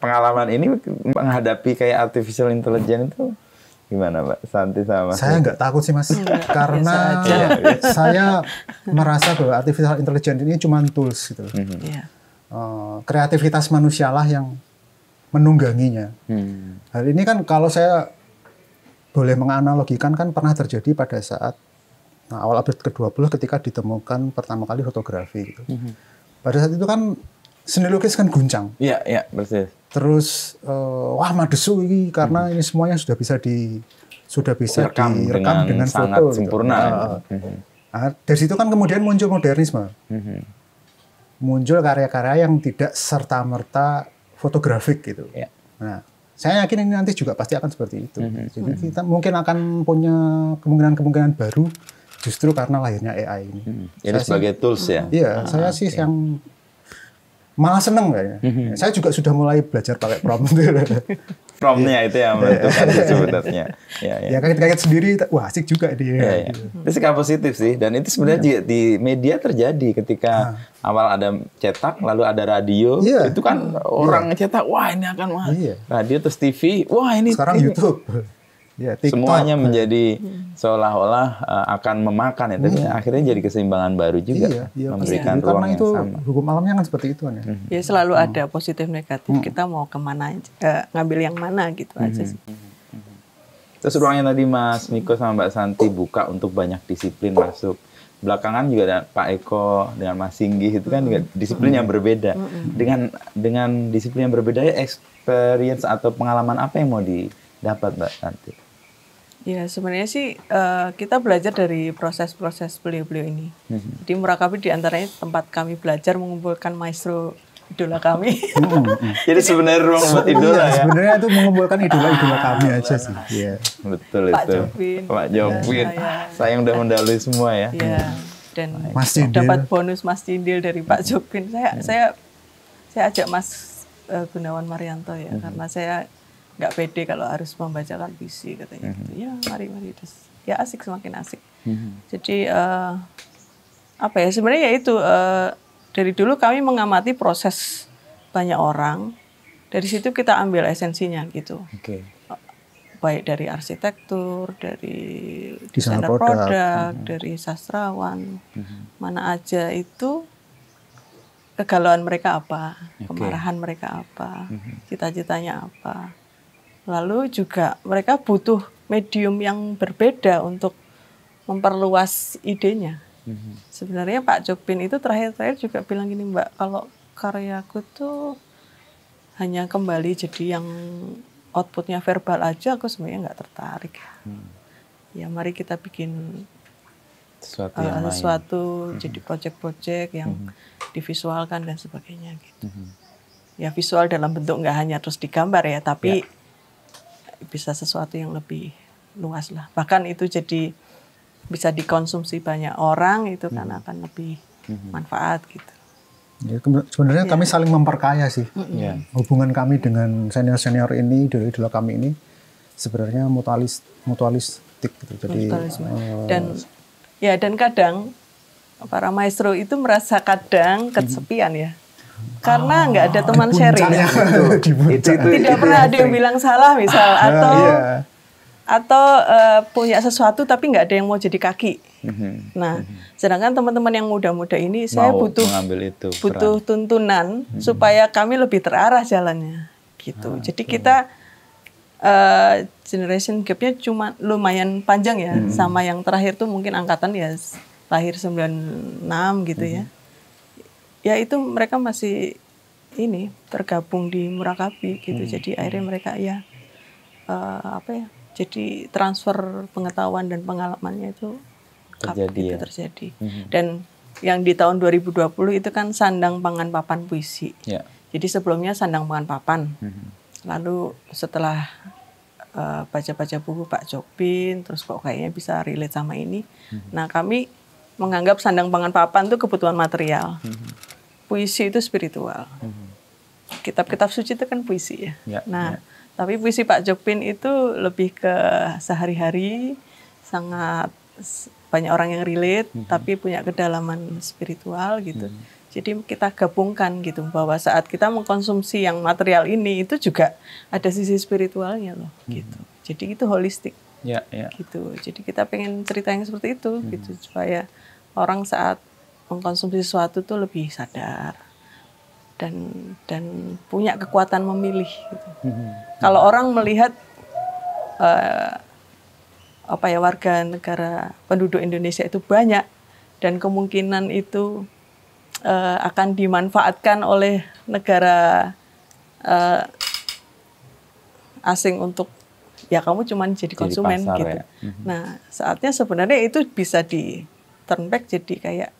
pengalaman ini menghadapi kayak artificial intelligence itu gimana Pak Santi sama saya nggak takut sih mas iya, karena iya, iya. saya merasa bahwa artificial intelligence ini cuma tools gitu mm -hmm. kreativitas manusialah yang menungganginya hmm. hal ini kan kalau saya boleh menganalogikan kan pernah terjadi pada saat nah, awal abad ke-20 ketika ditemukan pertama kali fotografi gitu. Mm -hmm. Pada saat itu kan seni lukis kan guncang. Iya, yeah, iya, yeah, betul. Terus uh, wah madesu ini karena mm -hmm. ini semuanya sudah bisa di sudah bisa direkam dengan, dengan sangat foto gitu. sempurna. Nah, mm -hmm. nah, dari situ kan kemudian muncul modernisme. Mm -hmm. Muncul karya-karya yang tidak serta-merta fotografik gitu. Yeah. Nah, saya yakin ini nanti juga pasti akan seperti itu. Mm -hmm. Jadi kita mungkin akan punya kemungkinan-kemungkinan baru justru karena lahirnya AI ini. Mm -hmm. Ini sebagai sih, tools ya. Iya, ah, saya okay. sih yang malah seneng kayaknya. Mm-hmm. Saya juga sudah mulai belajar pakai prompt. Promptnya iya. itu yang iya. menentukan sebenarnya. Ya, ya. ya kaget-kaget sendiri, wah asik juga dia. Ya, ya. Gitu. Itu sikap positif sih, dan itu sebenarnya ya. di media terjadi ketika ah. awal ada cetak, lalu ada radio, ya. itu kan iya. orang ya. cetak, wah ini akan wah. Ya. Radio terus TV, wah ini. Sekarang ini. YouTube. Ya, TikTok. Semuanya menjadi hmm. seolah-olah uh, akan memakan ya, tapi hmm. akhirnya jadi keseimbangan baru juga iya, iya, memberikan iya. ruang Karena yang sama. Hukum alamnya kan seperti itu kan ya. Hmm. Ya selalu hmm. ada positif negatif. Hmm. Kita mau kemana uh, ngambil yang mana gitu hmm. aja sih. Hmm. Terus ruangnya tadi Mas Miko sama Mbak Santi buka untuk banyak disiplin masuk belakangan juga ada Pak Eko dengan Mas Singgi itu kan juga hmm. disiplin yang hmm. berbeda. Dengan dengan disiplin yang berbeda ya experience atau pengalaman apa yang mau didapat Mbak Santi? Ya sebenarnya sih uh, kita belajar dari proses-proses beliau-beliau ini. Hmm. Jadi Murakabi diantaranya tempat kami belajar mengumpulkan maestro idola kami. Hmm, hmm. hmm. Jadi sebenarnya ruang buat idola ya. Sebenarnya itu mengumpulkan idola-idola kami aja sih. Yeah. Iya. Betul Pak itu. Jopin. Pak Jopin. Iya, ya, Saya udah mendalui semua ya. ya. Dan Mas dapat bonus Mas Cindil dari Pak Jopin. Saya hmm. saya saya ajak Mas eh, Gunawan Marianto ya hmm. karena saya nggak pede kalau harus membacakan puisi katanya mm -hmm. gitu mm-hmm. ya mari mari terus ya asik semakin asik mm -hmm. jadi uh, apa ya sebenarnya ya itu uh, dari dulu kami mengamati proses banyak orang dari situ kita ambil esensinya gitu okay. baik dari arsitektur dari desainer produk, mm -hmm. dari sastrawan mm -hmm. mana aja itu kegalauan mereka apa, okay. kemarahan mereka apa, mm-hmm. cita-citanya apa. Lalu juga mereka butuh medium yang berbeda untuk memperluas idenya. Mm-hmm. Sebenarnya Pak Jokpin itu terakhir-terakhir juga bilang gini Mbak, kalau karyaku tuh hanya kembali jadi yang outputnya verbal aja, aku sebenarnya nggak tertarik. Mm. Ya mari kita bikin sesuatu, uh, sesuatu mm jadi project-project yang mm-hmm. divisualkan dan sebagainya gitu. Mm-hmm. Ya visual dalam bentuk nggak hanya terus digambar ya, tapi yeah bisa sesuatu yang lebih luas lah. Bahkan itu jadi bisa dikonsumsi banyak orang itu kan hmm. akan lebih hmm. manfaat gitu. Ya, sebenarnya ya. kami saling memperkaya sih. Ya. Hubungan kami dengan senior-senior ini, dulu-dulu kami ini sebenarnya mutualis mutualistik gitu. Jadi Uh, dan ya dan kadang para maestro itu merasa kadang mm-hmm. kesepian ya karena oh. nggak ada teman sharing. Ya. itu, itu, itu, Tidak itu, pernah ada yang bilang salah misal ah, atau yeah. atau uh, punya sesuatu tapi nggak ada yang mau jadi kaki. Mm-hmm. Nah, mm-hmm. sedangkan teman-teman yang muda-muda ini mau saya butuh itu, butuh peran. tuntunan mm-hmm. supaya kami lebih terarah jalannya gitu. Ah, jadi kita uh, generation gapnya cuma lumayan panjang ya hmm sama yang terakhir tuh mungkin angkatan ya lahir 96 gitu hmm ya mm-hmm ya itu mereka masih ini tergabung di Murakabi gitu. Hmm. Jadi akhirnya hmm. mereka ya uh, apa ya? Jadi transfer pengetahuan dan pengalamannya itu terjadi itu ya? terjadi. Hmm. Dan yang di tahun 2020 itu kan sandang pangan papan puisi. Ya. Jadi sebelumnya sandang pangan papan. Hmm. Lalu setelah eh, baca-baca uh, buku Pak Jokpin, terus kok kayaknya bisa relate sama ini. Hmm. Nah kami menganggap sandang pangan papan itu kebutuhan material. Mhm. Puisi itu spiritual. Mhm. Kitab-kitab suci itu kan puisi ya. ya nah, ya. tapi puisi Pak Jokpin itu lebih ke sehari-hari, sangat banyak orang yang relate, hmm. tapi punya kedalaman spiritual gitu. Hmm. Jadi kita gabungkan gitu bahwa saat kita mengkonsumsi yang material ini itu juga ada sisi spiritualnya loh hmm. gitu. Jadi itu holistik. Ya, ya. Gitu. Jadi kita pengen cerita yang seperti itu hmm. gitu supaya orang saat mengkonsumsi sesuatu tuh lebih sadar dan dan punya kekuatan memilih. Gitu. Hmm, hmm, hmm. Kalau orang melihat uh, apa ya warga negara penduduk Indonesia itu banyak dan kemungkinan itu uh, akan dimanfaatkan oleh negara uh, asing untuk ya kamu cuman jadi konsumen jadi pasar, gitu. Ya. Nah saatnya sebenarnya itu bisa di turn back jadi kayak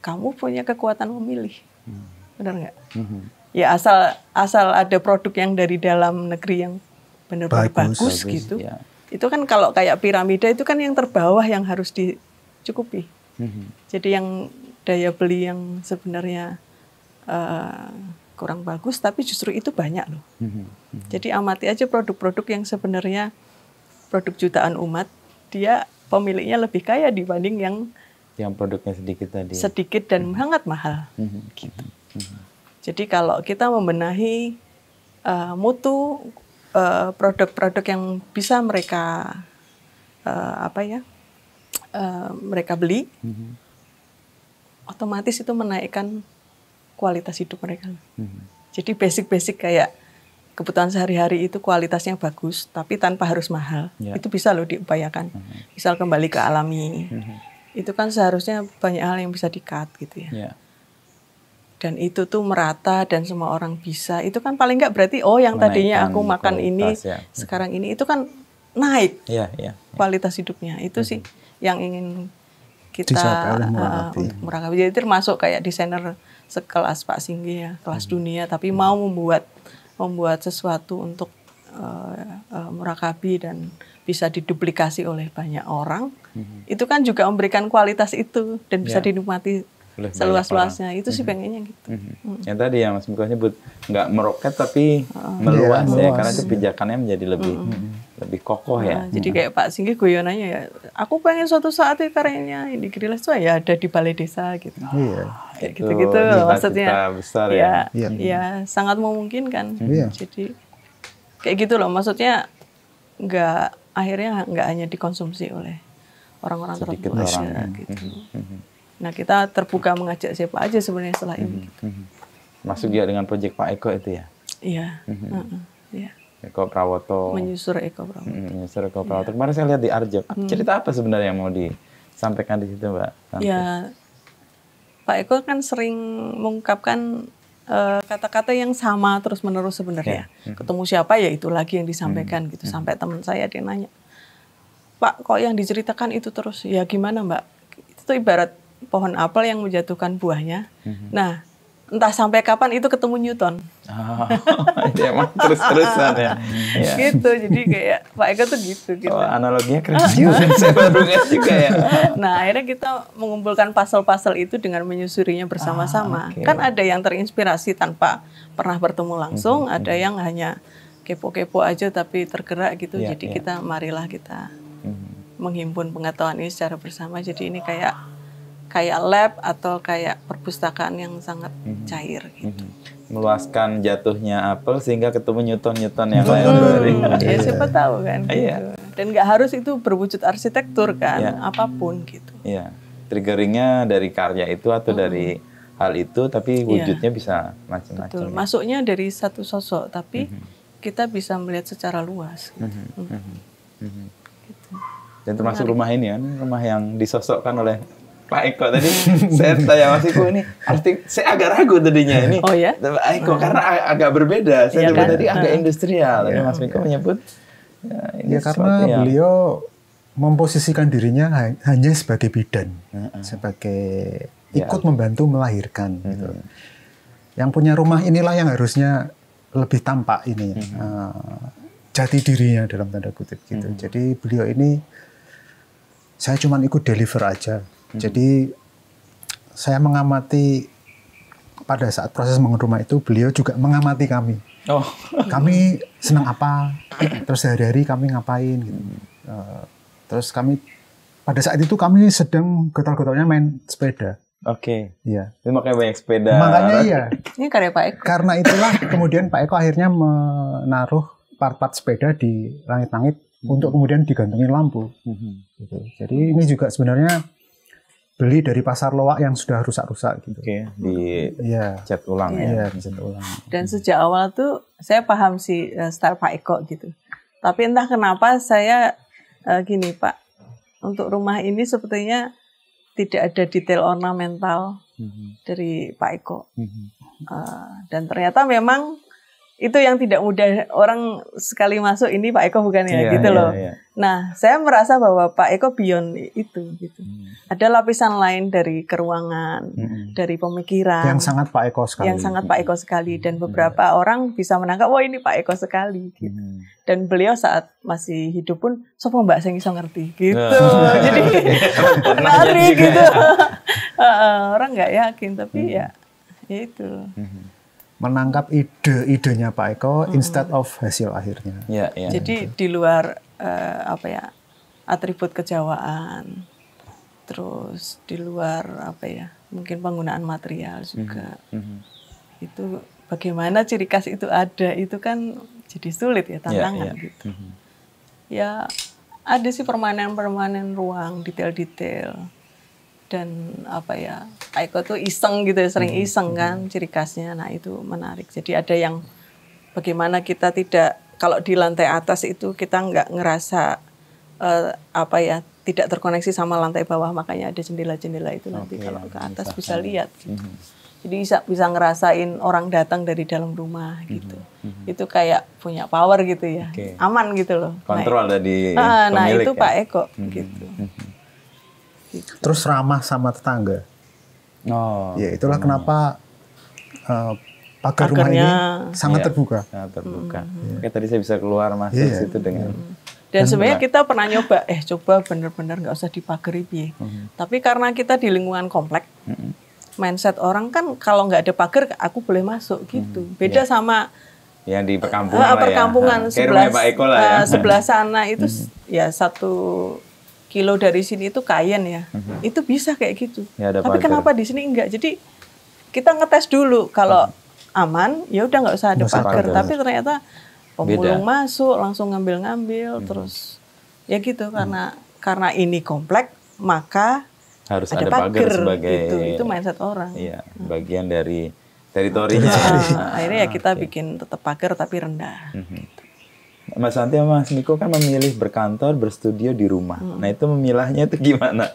kamu punya kekuatan memilih, hmm. benar nggak? Hmm. Ya asal asal ada produk yang dari dalam negeri yang benar-benar bagus, bagus gitu. Ya. Itu kan kalau kayak piramida itu kan yang terbawah yang harus dicukupi. Hmm. Jadi yang daya beli yang sebenarnya uh, kurang bagus, tapi justru itu banyak loh. Hmm, hmm. Hmm. Jadi amati aja produk-produk yang sebenarnya produk jutaan umat, dia pemiliknya lebih kaya dibanding yang yang produknya sedikit tadi sedikit dan hmm. sangat mahal hmm. hmm gitu hmm, hmm, hmm. jadi kalau kita membenahi uh, mutu eh, produk-produk uh, yang bisa mereka uh, apa ya uh, mereka beli hmm. otomatis itu menaikkan kualitas hidup mereka hmm. jadi basic-basic kayak kebutuhan sehari-hari itu kualitasnya bagus, tapi tanpa harus mahal. Ya. Itu bisa loh diupayakan. Uh -huh. Misal kembali ke alami, uh -huh itu kan seharusnya banyak hal yang bisa dikat gitu ya. Yeah. Dan itu tuh merata dan semua orang bisa. Itu kan paling nggak berarti oh yang tadinya aku makan ini ya. Hmm. sekarang ini itu kan naik yeah, yeah, yeah. kualitas hidupnya. Itu mm -hmm. sih yang ingin kita uh, untuk merangkapi. Jadi termasuk kayak desainer sekelas Pak Singgi ya, kelas mm -hmm. dunia tapi mm -hmm. mau membuat membuat sesuatu untuk uh, eh, uh, eh, murakabi dan bisa diduplikasi oleh banyak orang Mm-hmm. itu kan juga memberikan kualitas itu dan bisa ya. dinikmati seluas-luasnya itu sih mm-hmm. pengennya gitu. Mm-hmm. Mm -hmm. Yang tadi ya Mas Miko nyebut nggak meroket tapi oh, meluas iya, ya, ya karena itu pijakannya menjadi lebih mm -hmm. lebih kokoh nah, ya. Ah, jadi kayak Pak Singgi guyonannya ya, aku pengen suatu saat itu ya, karyanya ini Griles tuh ya ada di balai desa gitu. Iya. Ah, gitu-gitu maksudnya. besar ya. Ya, ya. ya sangat memungkinkan. Iya. Jadi kayak gitu loh maksudnya nggak akhirnya nggak hanya dikonsumsi oleh orang-orang tertentu orang. Ya. gitu. Hmm, hmm, hmm, nah kita terbuka mengajak siapa aja sebenarnya setelah ini. Gitu. Masuk juga dengan proyek Pak Eko itu ya? Iya. iya. Eko Prawoto. Menyusur Eko Prawoto. Menyusur Eko Prawoto. Iya. Kemarin saya lihat di Arjok. Cerita apa sebenarnya yang mau disampaikan di situ Mbak? Iya. Ya, Pak Eko kan sering mengungkapkan eh, kata-kata yang sama terus menerus sebenarnya. Ya. Ketemu siapa ya itu lagi yang disampaikan hmm. gitu. Sampai teman saya dia nanya, Pak kok yang diceritakan itu terus ya gimana Mbak itu tuh ibarat pohon apel yang menjatuhkan buahnya mm-hmm. nah entah sampai kapan itu ketemu Newton oh, iya, ya emang terus terusan ya gitu jadi kayak Pak Eka tuh gitu gitu oh, analoginya keren juga saya juga ya nah akhirnya kita mengumpulkan pasal-pasal itu dengan menyusurinya ah, bersama-sama ah, okay. kan ada yang terinspirasi tanpa pernah bertemu langsung mm-hmm. ada mhm. yang hanya kepo-kepo aja tapi tergerak gitu yeah, jadi yeah. kita marilah kita menghimpun pengetahuan ini secara bersama. Jadi ini kayak kayak lab atau kayak perpustakaan yang sangat mhm. cair mhm. gitu. Meluaskan jatuhnya apel sehingga ketemu Newton-Newton yang lain dari. Ya iya. siapa tahu kan. Iya. Gitu. Dan nggak harus itu berwujud arsitektur kan, ya. apapun gitu. Iya. Triggeringnya dari karya itu atau hmm. dari hal itu tapi iya. wujudnya bisa macam-macam. Gitu. Masuknya dari satu sosok tapi -hmm. kita bisa melihat secara luas. Gitu. -hmm. -hmm. -hmm. Dan termasuk Menarik. rumah ini kan, rumah yang disosokkan oleh Pak Eko tadi saya tanya Mas Eko ini arti saya agak ragu tadinya ini oh, ya? Pak Eko oh. karena agak berbeda saya ya, kan? tadi agak industrial ya, Mas Eko iya. menyebut ya, ya karena yang... beliau memposisikan dirinya hanya sebagai bidan uh sebagai ya. ikut ya. membantu melahirkan uh gitu yang punya rumah inilah yang harusnya lebih tampak ini uh uh, jati dirinya dalam tanda kutip gitu hmm. jadi beliau ini saya cuma ikut deliver aja. Hmm. Jadi saya mengamati pada saat proses membangun rumah itu beliau juga mengamati kami. Oh. Kami senang apa, terus sehari-hari kami ngapain gitu. Uh, terus kami pada saat itu kami sedang getol-getolnya main sepeda. Oke. Okay. Iya. Jadi makanya banyak sepeda. Makanya iya. Ini karya Pak Eko. Karena itulah kemudian Pak Eko akhirnya menaruh part-part sepeda di langit-langit Hmm. untuk kemudian digantungin lampu. Hmm. Gitu. Jadi ini juga sebenarnya beli dari pasar loak yang sudah rusak-rusak gitu. Oke, di yeah. cat ulang yeah. ya. Iya, cat ulang. Dan sejak awal tuh saya paham si Star eh, style Pak Eko gitu. Tapi entah kenapa saya uh, gini Pak, untuk rumah ini sepertinya tidak ada detail ornamental mm -hmm. dari Pak Eko. Mm -hmm. uh, dan ternyata memang itu yang tidak mudah orang sekali masuk ini Pak Eko bukan ya yeah, gitu iya, loh. Yeah. Nah, saya merasa bahwa Pak Eko beyond itu gitu. Mm. Ada lapisan lain dari keruangan, mm. dari pemikiran yang sangat Pak Eko sekali. Yang sangat Pak Eko hmm. sekali dan hmm. beberapa orang bisa menangkap wah ini Pak Eko sekali gitu. Mm. Dan beliau saat masih hidup pun sopo Mbak saya bisa ngerti gitu. Yeah. Jadi menarik gitu. Ya. orang nggak yakin tapi mm. ya itu. Hmm menangkap ide-idenya Pak Eko hmm. instead of hasil akhirnya. Ya, ya. Jadi gitu. di luar uh, apa ya atribut kejawaan, terus di luar apa ya mungkin penggunaan material juga hmm. -hmm. itu bagaimana ciri khas itu ada itu kan jadi sulit ya, ya tantangan ya, ya. gitu. -hmm. Ya ada sih permanen-permanen ruang detail-detail dan apa ya Aiko tuh iseng gitu ya sering hmm, iseng hmm. kan ciri khasnya nah itu menarik jadi ada yang bagaimana kita tidak kalau di lantai atas itu kita nggak ngerasa uh, apa ya tidak terkoneksi sama lantai bawah makanya ada jendela-jendela itu nanti kalau ke atas bisa, bisa lihat gitu. Mm -hmm. Jadi bisa bisa ngerasain orang datang dari dalam rumah hmm, gitu. Mm -hmm. Itu kayak punya power gitu ya. Okay. Aman gitu loh. Kontrol nah, ada di ah, nah, pemilik, Nah, itu ya? Pak Eko mm -hmm. gitu. Mm -hmm terus ramah sama tetangga. Oh. Ya itulah hmm. kenapa uh, pagar rumah ini sangat iya, terbuka. Sangat terbuka. Hmm. Iya. Oke, tadi saya bisa keluar masuk yeah. situ dengan. Hmm. Dan sebenarnya kita pernah nyoba, eh coba benar-benar nggak usah dipagari Hmm. Tapi karena kita di lingkungan komplek, hmm. mindset orang kan kalau nggak ada pagar aku boleh masuk gitu. Hmm. Beda yeah. sama yang di perkampungan, uh, perkampungan ya. sebelah, ya. sebelah hmm. sana itu hmm. ya satu kilo dari sini itu kain ya, mm-hmm. itu bisa kayak gitu. Ya, Tapi pagar. kenapa di sini enggak? Jadi kita ngetes dulu kalau mhm. aman, ya udah nggak usah ada pagar. Tapi ternyata pemulung Beda. masuk langsung ngambil-ngambil, mm-hmm. terus ya gitu mm-hmm. karena karena ini kompleks maka harus ada, ada pagar sebagai itu, itu mindset orang. Iya, mhm. bagian dari teritorinya. Nah, akhirnya ya kita okay. bikin tetap pagar tapi rendah. Mm-hmm. Gitu. Mas Santi sama Mas Niko kan memilih berkantor, berstudio di rumah. Hmm. Nah itu memilahnya itu gimana?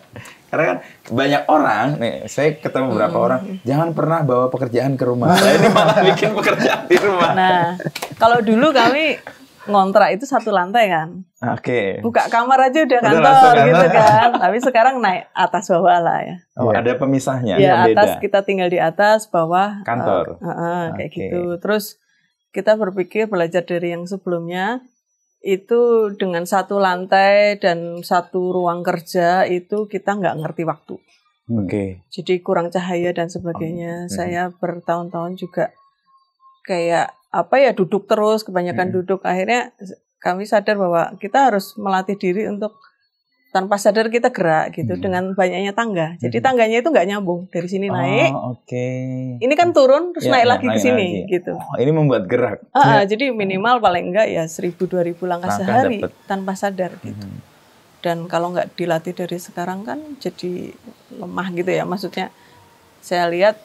Karena kan banyak orang, nih saya ketemu beberapa hmm. orang, jangan pernah bawa pekerjaan ke rumah. Saya nah, ini malah bikin pekerjaan di rumah. Nah, kalau dulu kami ngontrak itu satu lantai kan. Oke. Okay. Buka kamar aja udah kantor udah kan? gitu kan. Tapi sekarang naik atas bawah lah ya. Oh, iya. ada pemisahnya. Ya, atas beda. kita tinggal di atas, bawah kantor. Uh, uh, uh, kayak okay. gitu. Terus kita berpikir belajar dari yang sebelumnya itu dengan satu lantai dan satu ruang kerja itu kita nggak ngerti waktu. Hmm. Oke. Okay. Jadi kurang cahaya dan sebagainya. Okay. Oh, hmm. Saya bertahun-tahun juga kayak apa ya duduk terus, kebanyakan okay. Hmm. duduk. Akhirnya kami sadar bahwa kita harus melatih diri untuk tanpa sadar kita gerak gitu hmm. dengan banyaknya tangga. Jadi hmm. tangganya itu nggak nyambung dari sini oh, naik. Oke. Okay. Ini kan turun terus ya, naik ya, lagi ke sini gitu. Oh, ini membuat gerak. Uh, Jadi minimal paling enggak ya 1000 2000 langkah, langkah sehari dapet. tanpa sadar gitu. Hmm. Dan kalau nggak dilatih dari sekarang kan jadi lemah gitu ya maksudnya. Saya lihat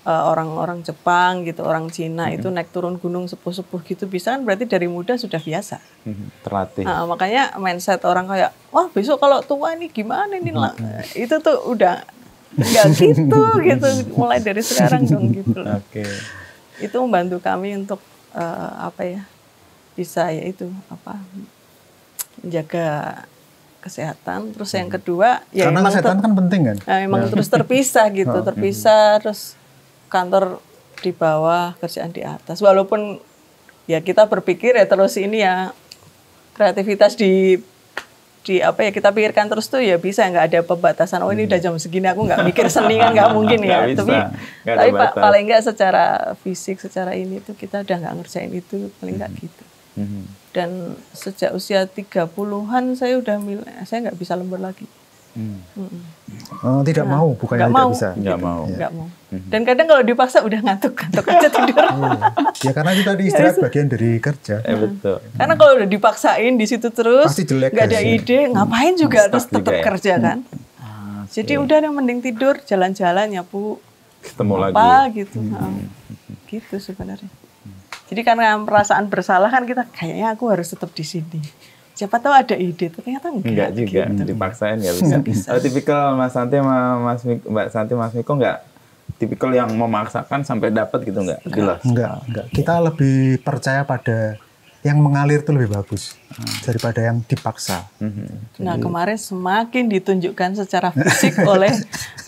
Eh, orang-orang Jepang gitu, orang Cina -hmm. itu naik turun gunung sepuh-sepuh gitu bisa kan berarti dari muda sudah biasa. -hmm. Terlatih. Nah, makanya mindset orang kayak wah besok kalau tua nih gimana nih lah. -hmm. Eh, itu tuh udah nggak gitu gitu mulai dari sekarang dong gitu. Oke. Okay. Itu membantu kami untuk uh, apa ya? bisa ya itu apa? menjaga kesehatan. Terus yang kedua ya Karena kesehatan kan penting kan. Nah, emang ya. terus terpisah gitu, oh, terpisah terus kantor di bawah, kerjaan di atas. Walaupun ya kita berpikir ya terus ini ya kreativitas di di apa ya kita pikirkan terus tuh ya bisa nggak ada pembatasan oh ini udah hmm. jam segini aku nggak mikir seni kan nggak mungkin ya gak tapi gak tapi pa, paling nggak secara fisik secara ini tuh kita udah nggak ngerjain itu paling nggak hmm. gitu hmm. dan sejak usia 30-an saya udah mil saya nggak bisa lembur lagi Hmm. Oh, tidak nah, mau, bukan tidak mau, bisa. Tidak gitu. mau. Tidak ya. mau. Hmm. Dan kadang kalau dipaksa udah ngantuk, ngantuk aja tidur. oh, ya karena kita di istirahat bagian dari kerja. Eh, betul. Hmm. Karena kalau udah dipaksain di situ terus, Pasti ada sih. ide, hmm. ngapain juga Mastak harus tetap ya. kerja kan. Hmm. Ah, Jadi iya. udah yang mending tidur, jalan-jalan ya bu. Ketemu apa, lagi. gitu. Hmm. Gitu sebenarnya. Jadi karena perasaan bersalah kan kita kayaknya aku harus tetap di sini siapa tahu ada ide ternyata enggak, enggak gitu. juga gitu. dipaksain nggak ya, bisa, bisa. Oh, tipikal mas Santi sama mas Mik, mbak Santi mas Miko enggak tipikal yang memaksakan sampai dapat gitu nggak jelas enggak enggak kita lebih percaya pada yang mengalir itu lebih bagus daripada yang dipaksa. Hmm. nah hmm. kemarin semakin ditunjukkan secara fisik oleh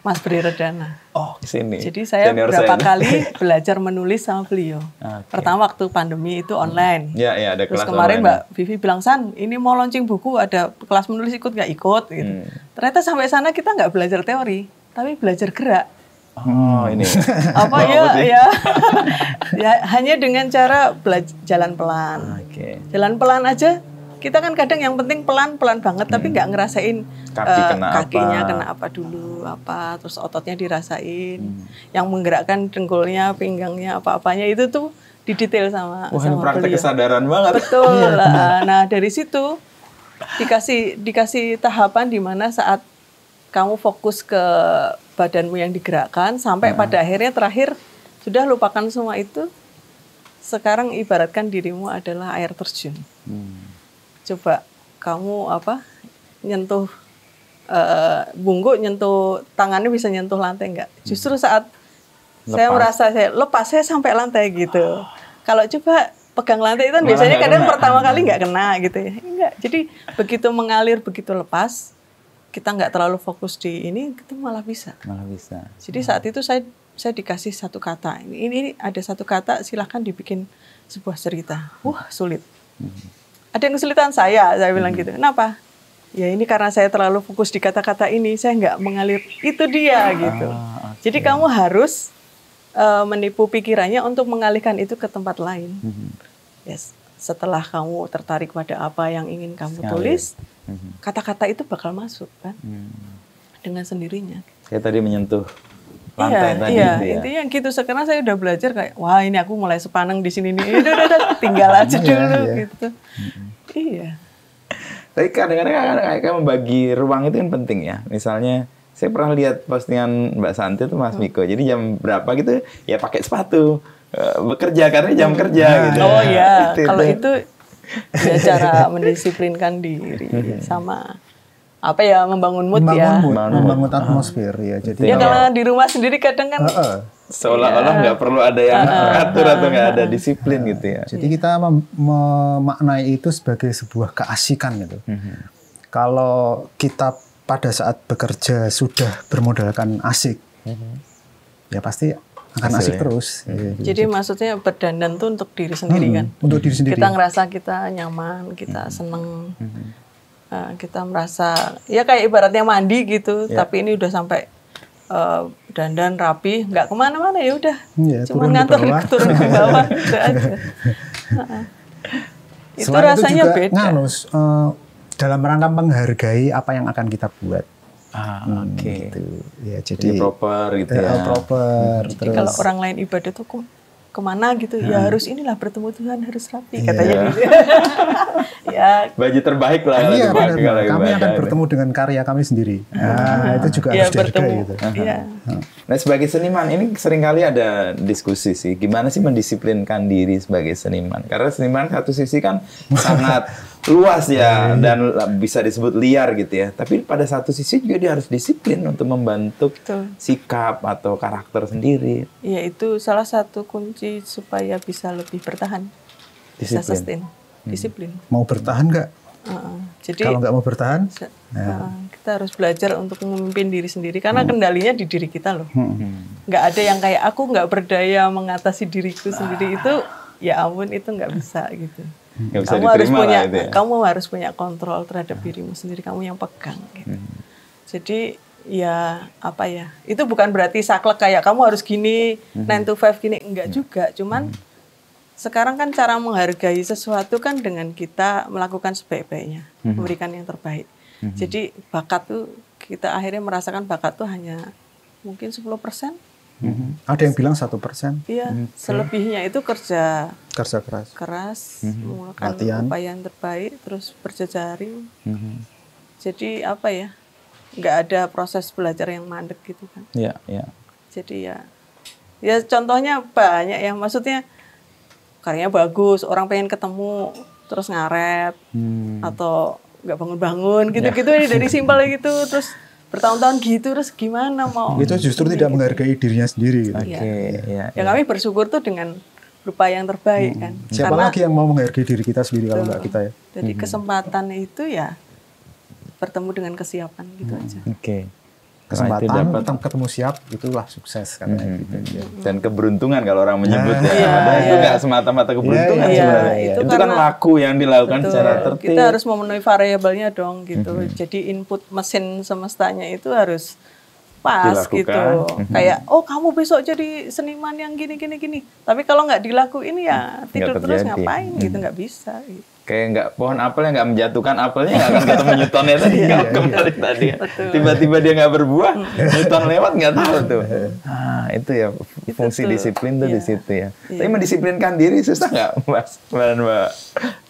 Mas Bri Redana. Oh, kesini. Jadi saya Senior berapa kali belajar menulis sama beliau. Okay. Pertama waktu pandemi itu hmm. online. Iya, iya ada Terus kelas kemarin online. Mbak Vivi bilang, San, ini mau launching buku, ada kelas menulis ikut nggak ikut? Gitu. Hmm. Ternyata sampai sana kita nggak belajar teori, tapi belajar gerak. Oh ini. Apa ya ya. ya hanya dengan cara jalan pelan. Oke. Okay. Jalan pelan aja kita kan kadang yang penting pelan-pelan banget hmm. tapi nggak ngerasain Kaki eh, kena uh, kakinya apa. kena apa dulu, apa terus ototnya dirasain, hmm. yang menggerakkan dengkulnya, pinggangnya, apa-apanya itu tuh detail sama Wah, sama praktek beliau. kesadaran banget. Betul. Iya. nah, dari situ dikasih dikasih tahapan di mana saat kamu fokus ke badanmu yang digerakkan sampai hmm. pada akhirnya terakhir sudah lupakan semua itu sekarang ibaratkan dirimu adalah air terjun. Hmm coba kamu apa nyentuh uh, eh, bungku nyentuh tangannya bisa nyentuh lantai nggak? Hmm. Justru saat lepas. saya merasa saya lepas saya sampai lantai gitu. Oh. Kalau coba pegang lantai itu kan biasanya kadang kena. pertama kali hmm. nggak kena gitu ya. Enggak. Jadi begitu mengalir begitu lepas kita nggak terlalu fokus di ini kita malah bisa. Malah bisa. Jadi hmm. saat itu saya saya dikasih satu kata. Ini, ini ada satu kata silahkan dibikin sebuah cerita. Wah, sulit ada yang kesulitan saya saya bilang hmm. gitu kenapa ya ini karena saya terlalu fokus di kata-kata ini saya nggak mengalir itu dia ah, gitu jadi kamu harus uh, menipu pikirannya untuk mengalihkan itu ke tempat lain mm yes setelah kamu tertarik pada apa yang ingin kamu Sekali. tulis hmm. kata-kata itu bakal masuk kan hmm. dengan sendirinya saya tadi menyentuh lantai iya, tadi iya. Gitu ya. Intinya gitu. Sekarang saya udah belajar kayak wah ini aku mulai sepaneng di sini nih. Udah, udah, tinggal aja ya, dulu iya, gitu. Iya. Tapi kadang-kadang kayak membagi ruang itu kan penting ya. Misalnya saya pernah lihat postingan Mbak Santi itu Mas hmm. Miko. Jadi jam berapa gitu ya pakai sepatu eh, bekerja karena jam hmm. kerja nah, gitu. Oh iya. Kalau itu ya cara mendisiplinkan diri hmm. sama apa ya membangun mood membangun ya mood, membangun, membangun atmosfer ya jadi ya kalau di rumah sendiri kadang kan uh, uh. seolah-olah iya. nggak perlu ada yang uh, atur atau nggak ada disiplin gitu ya jadi kita mem memaknai itu sebagai sebuah keasikan gitu -huh. Mhm. kalau kita pada saat bekerja sudah bermodalkan asik -huh. Mhm. ya pasti akan asik, terus. Ya, Jadi gitu. Jadi maksudnya berdandan tuh untuk diri sendiri hmm, kan. Untuk diri mhm. sendiri. Kita ngerasa kita nyaman, kita hmm. seneng. Hmm. Ah, kita merasa ya kayak ibaratnya mandi gitu, yeah. tapi ini udah sampai uh, dandan rapi, nggak kemana-mana ya udah, yeah, cuma ngantor ke turun ke bawah itu aja. itu Selain rasanya itu juga, beda. Nganus, uh, eh, dalam rangka menghargai apa yang akan kita buat. Ah, hmm, oke. Okay. Gitu. Ya, jadi, jadi proper gitu ya. ya proper. Jadi hmm. kalau orang lain ibadah tuh kok kemana gitu ya hmm. ya harus inilah bertemu Tuhan harus rapi iya. katanya yeah. gitu. ya baju terbaik lah iya, benar, kami akan bertemu dengan karya kami sendiri hmm. nah, itu juga ya, harus bertemu. gitu uh -huh. ya. nah sebagai seniman ini seringkali ada diskusi sih gimana sih mendisiplinkan diri sebagai seniman karena seniman satu sisi kan sangat luas ya hmm. dan bisa disebut liar gitu ya. Tapi pada satu sisi juga dia harus disiplin untuk membentuk sikap atau karakter sendiri. Ya itu salah satu kunci supaya bisa lebih bertahan, disiplin. bisa sustain, hmm. disiplin. Mau bertahan nggak? Uh, jadi kalau nggak mau bertahan, ya. kita harus belajar untuk memimpin diri sendiri karena hmm. kendalinya di diri kita loh. Hmm. ada yang kayak aku nggak berdaya mengatasi diriku sendiri ah. itu, ya ampun itu nggak bisa gitu bisa kamu harus punya lah, ya. kamu harus punya kontrol terhadap nah. dirimu sendiri kamu yang pegang gitu. hmm. jadi ya apa ya itu bukan berarti saklek kayak kamu harus gini hmm. Nine to five gini enggak hmm. juga cuman hmm. sekarang kan cara menghargai sesuatu kan dengan kita melakukan sebaik-baiknya hmm. memberikan yang terbaik hmm. jadi bakat tuh kita akhirnya merasakan bakat tuh hanya mungkin 10% Mm-hmm. Ada yang bilang satu persen. Iya, mm-hmm. selebihnya itu kerja. Kerja keras. Keras, mm-hmm. Latihan. upaya yang terbaik, terus berjejaring. Mm-hmm. Jadi apa ya, nggak ada proses belajar yang mandek gitu kan. Iya, iya. Jadi ya, ya contohnya banyak ya. Maksudnya karyanya bagus, orang pengen ketemu, terus ngaret, mm. atau nggak bangun-bangun gitu-gitu yeah. dari simpel gitu, terus bertahun-tahun gitu terus gimana mau itu justru gitu. tidak menghargai dirinya sendiri gitu. Iya. Oke. Okay, iya, ya. ya, ya kami bersyukur tuh dengan berupa yang terbaik hmm. kan. Siapa Karena, lagi yang mau menghargai diri kita sendiri kalau enggak kita ya. Jadi hmm. kesempatan itu ya bertemu dengan kesiapan gitu hmm. aja. Oke. Okay kesempatan nah, dapat. ketemu siap itulah sukses karena mm -hmm. gitu. Hmm, hmm. Dan keberuntungan kalau orang menyebutnya. Yeah. Yeah. yeah. itu iya. nggak semata-mata iya, keberuntungan yeah, yeah. sebenarnya. Yeah. Itu, itu kan laku yang dilakukan betul. secara tertib. Kita harus memenuhi variabelnya dong gitu. Mm -hmm. Jadi input mesin semestanya itu harus pas gitu. dilakukan. gitu. Kayak oh kamu besok jadi seniman yang gini gini gini. Tapi kalau nggak dilakuin ya tidur terus ngapain gitu mhm. nggak bisa. Gitu. Kayak nggak pohon apel yang nggak menjatuhkan apelnya nggak akan ketemu Newtonnya tadi kalau iya, iya. kembali tadi. Ya. Tiba-tiba dia nggak berbuah, mhm. Newton lewat nggak tahu tuh. Ah itu ya fungsi itu disiplin tuh iya. di situ ya. Iya. Tapi mendisiplinkan diri susah nggak mas? Mbak Mbak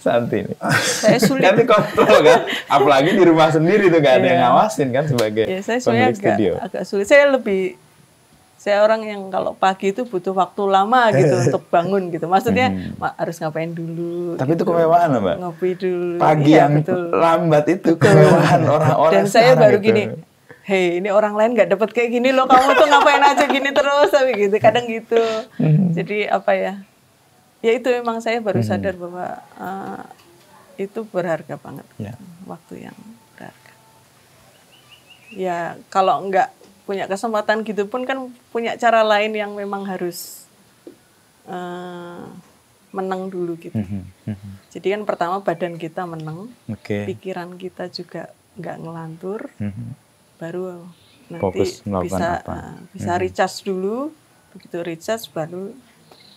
Santi ini, Saya sulit. Nanti kontrol kan. Apalagi di rumah sendiri tuh gak ada yang iya. ngawasin kan sebagai yeah, saya pemilik agak, studio. agak sulit. Saya lebih saya orang yang kalau pagi itu butuh waktu lama gitu untuk bangun gitu. Maksudnya hmm. harus ngapain dulu. Tapi gitu. itu kemewahan lah mbak. Ngopi dulu. Pagi ya, yang betul. lambat itu kemewahan orang-orang. Dan saya baru gitu. gini. Hei, ini orang lain nggak dapet kayak gini loh. Kamu tuh ngapain aja gini terus, tapi gitu. Kadang gitu. Hmm. Jadi apa ya? ya itu memang saya baru hmm. sadar hmm. bahwa uh, itu berharga banget ya. waktu yang berharga ya kalau nggak punya kesempatan gitu pun kan punya cara lain yang memang harus uh, menang dulu gitu hmm hmm, hmm hmm jadi kan pertama badan kita menang okay. pikiran kita juga nggak ngelantur hmm baru nanti Fokus bisa Uh, bisa hmm recharge dulu begitu recharge baru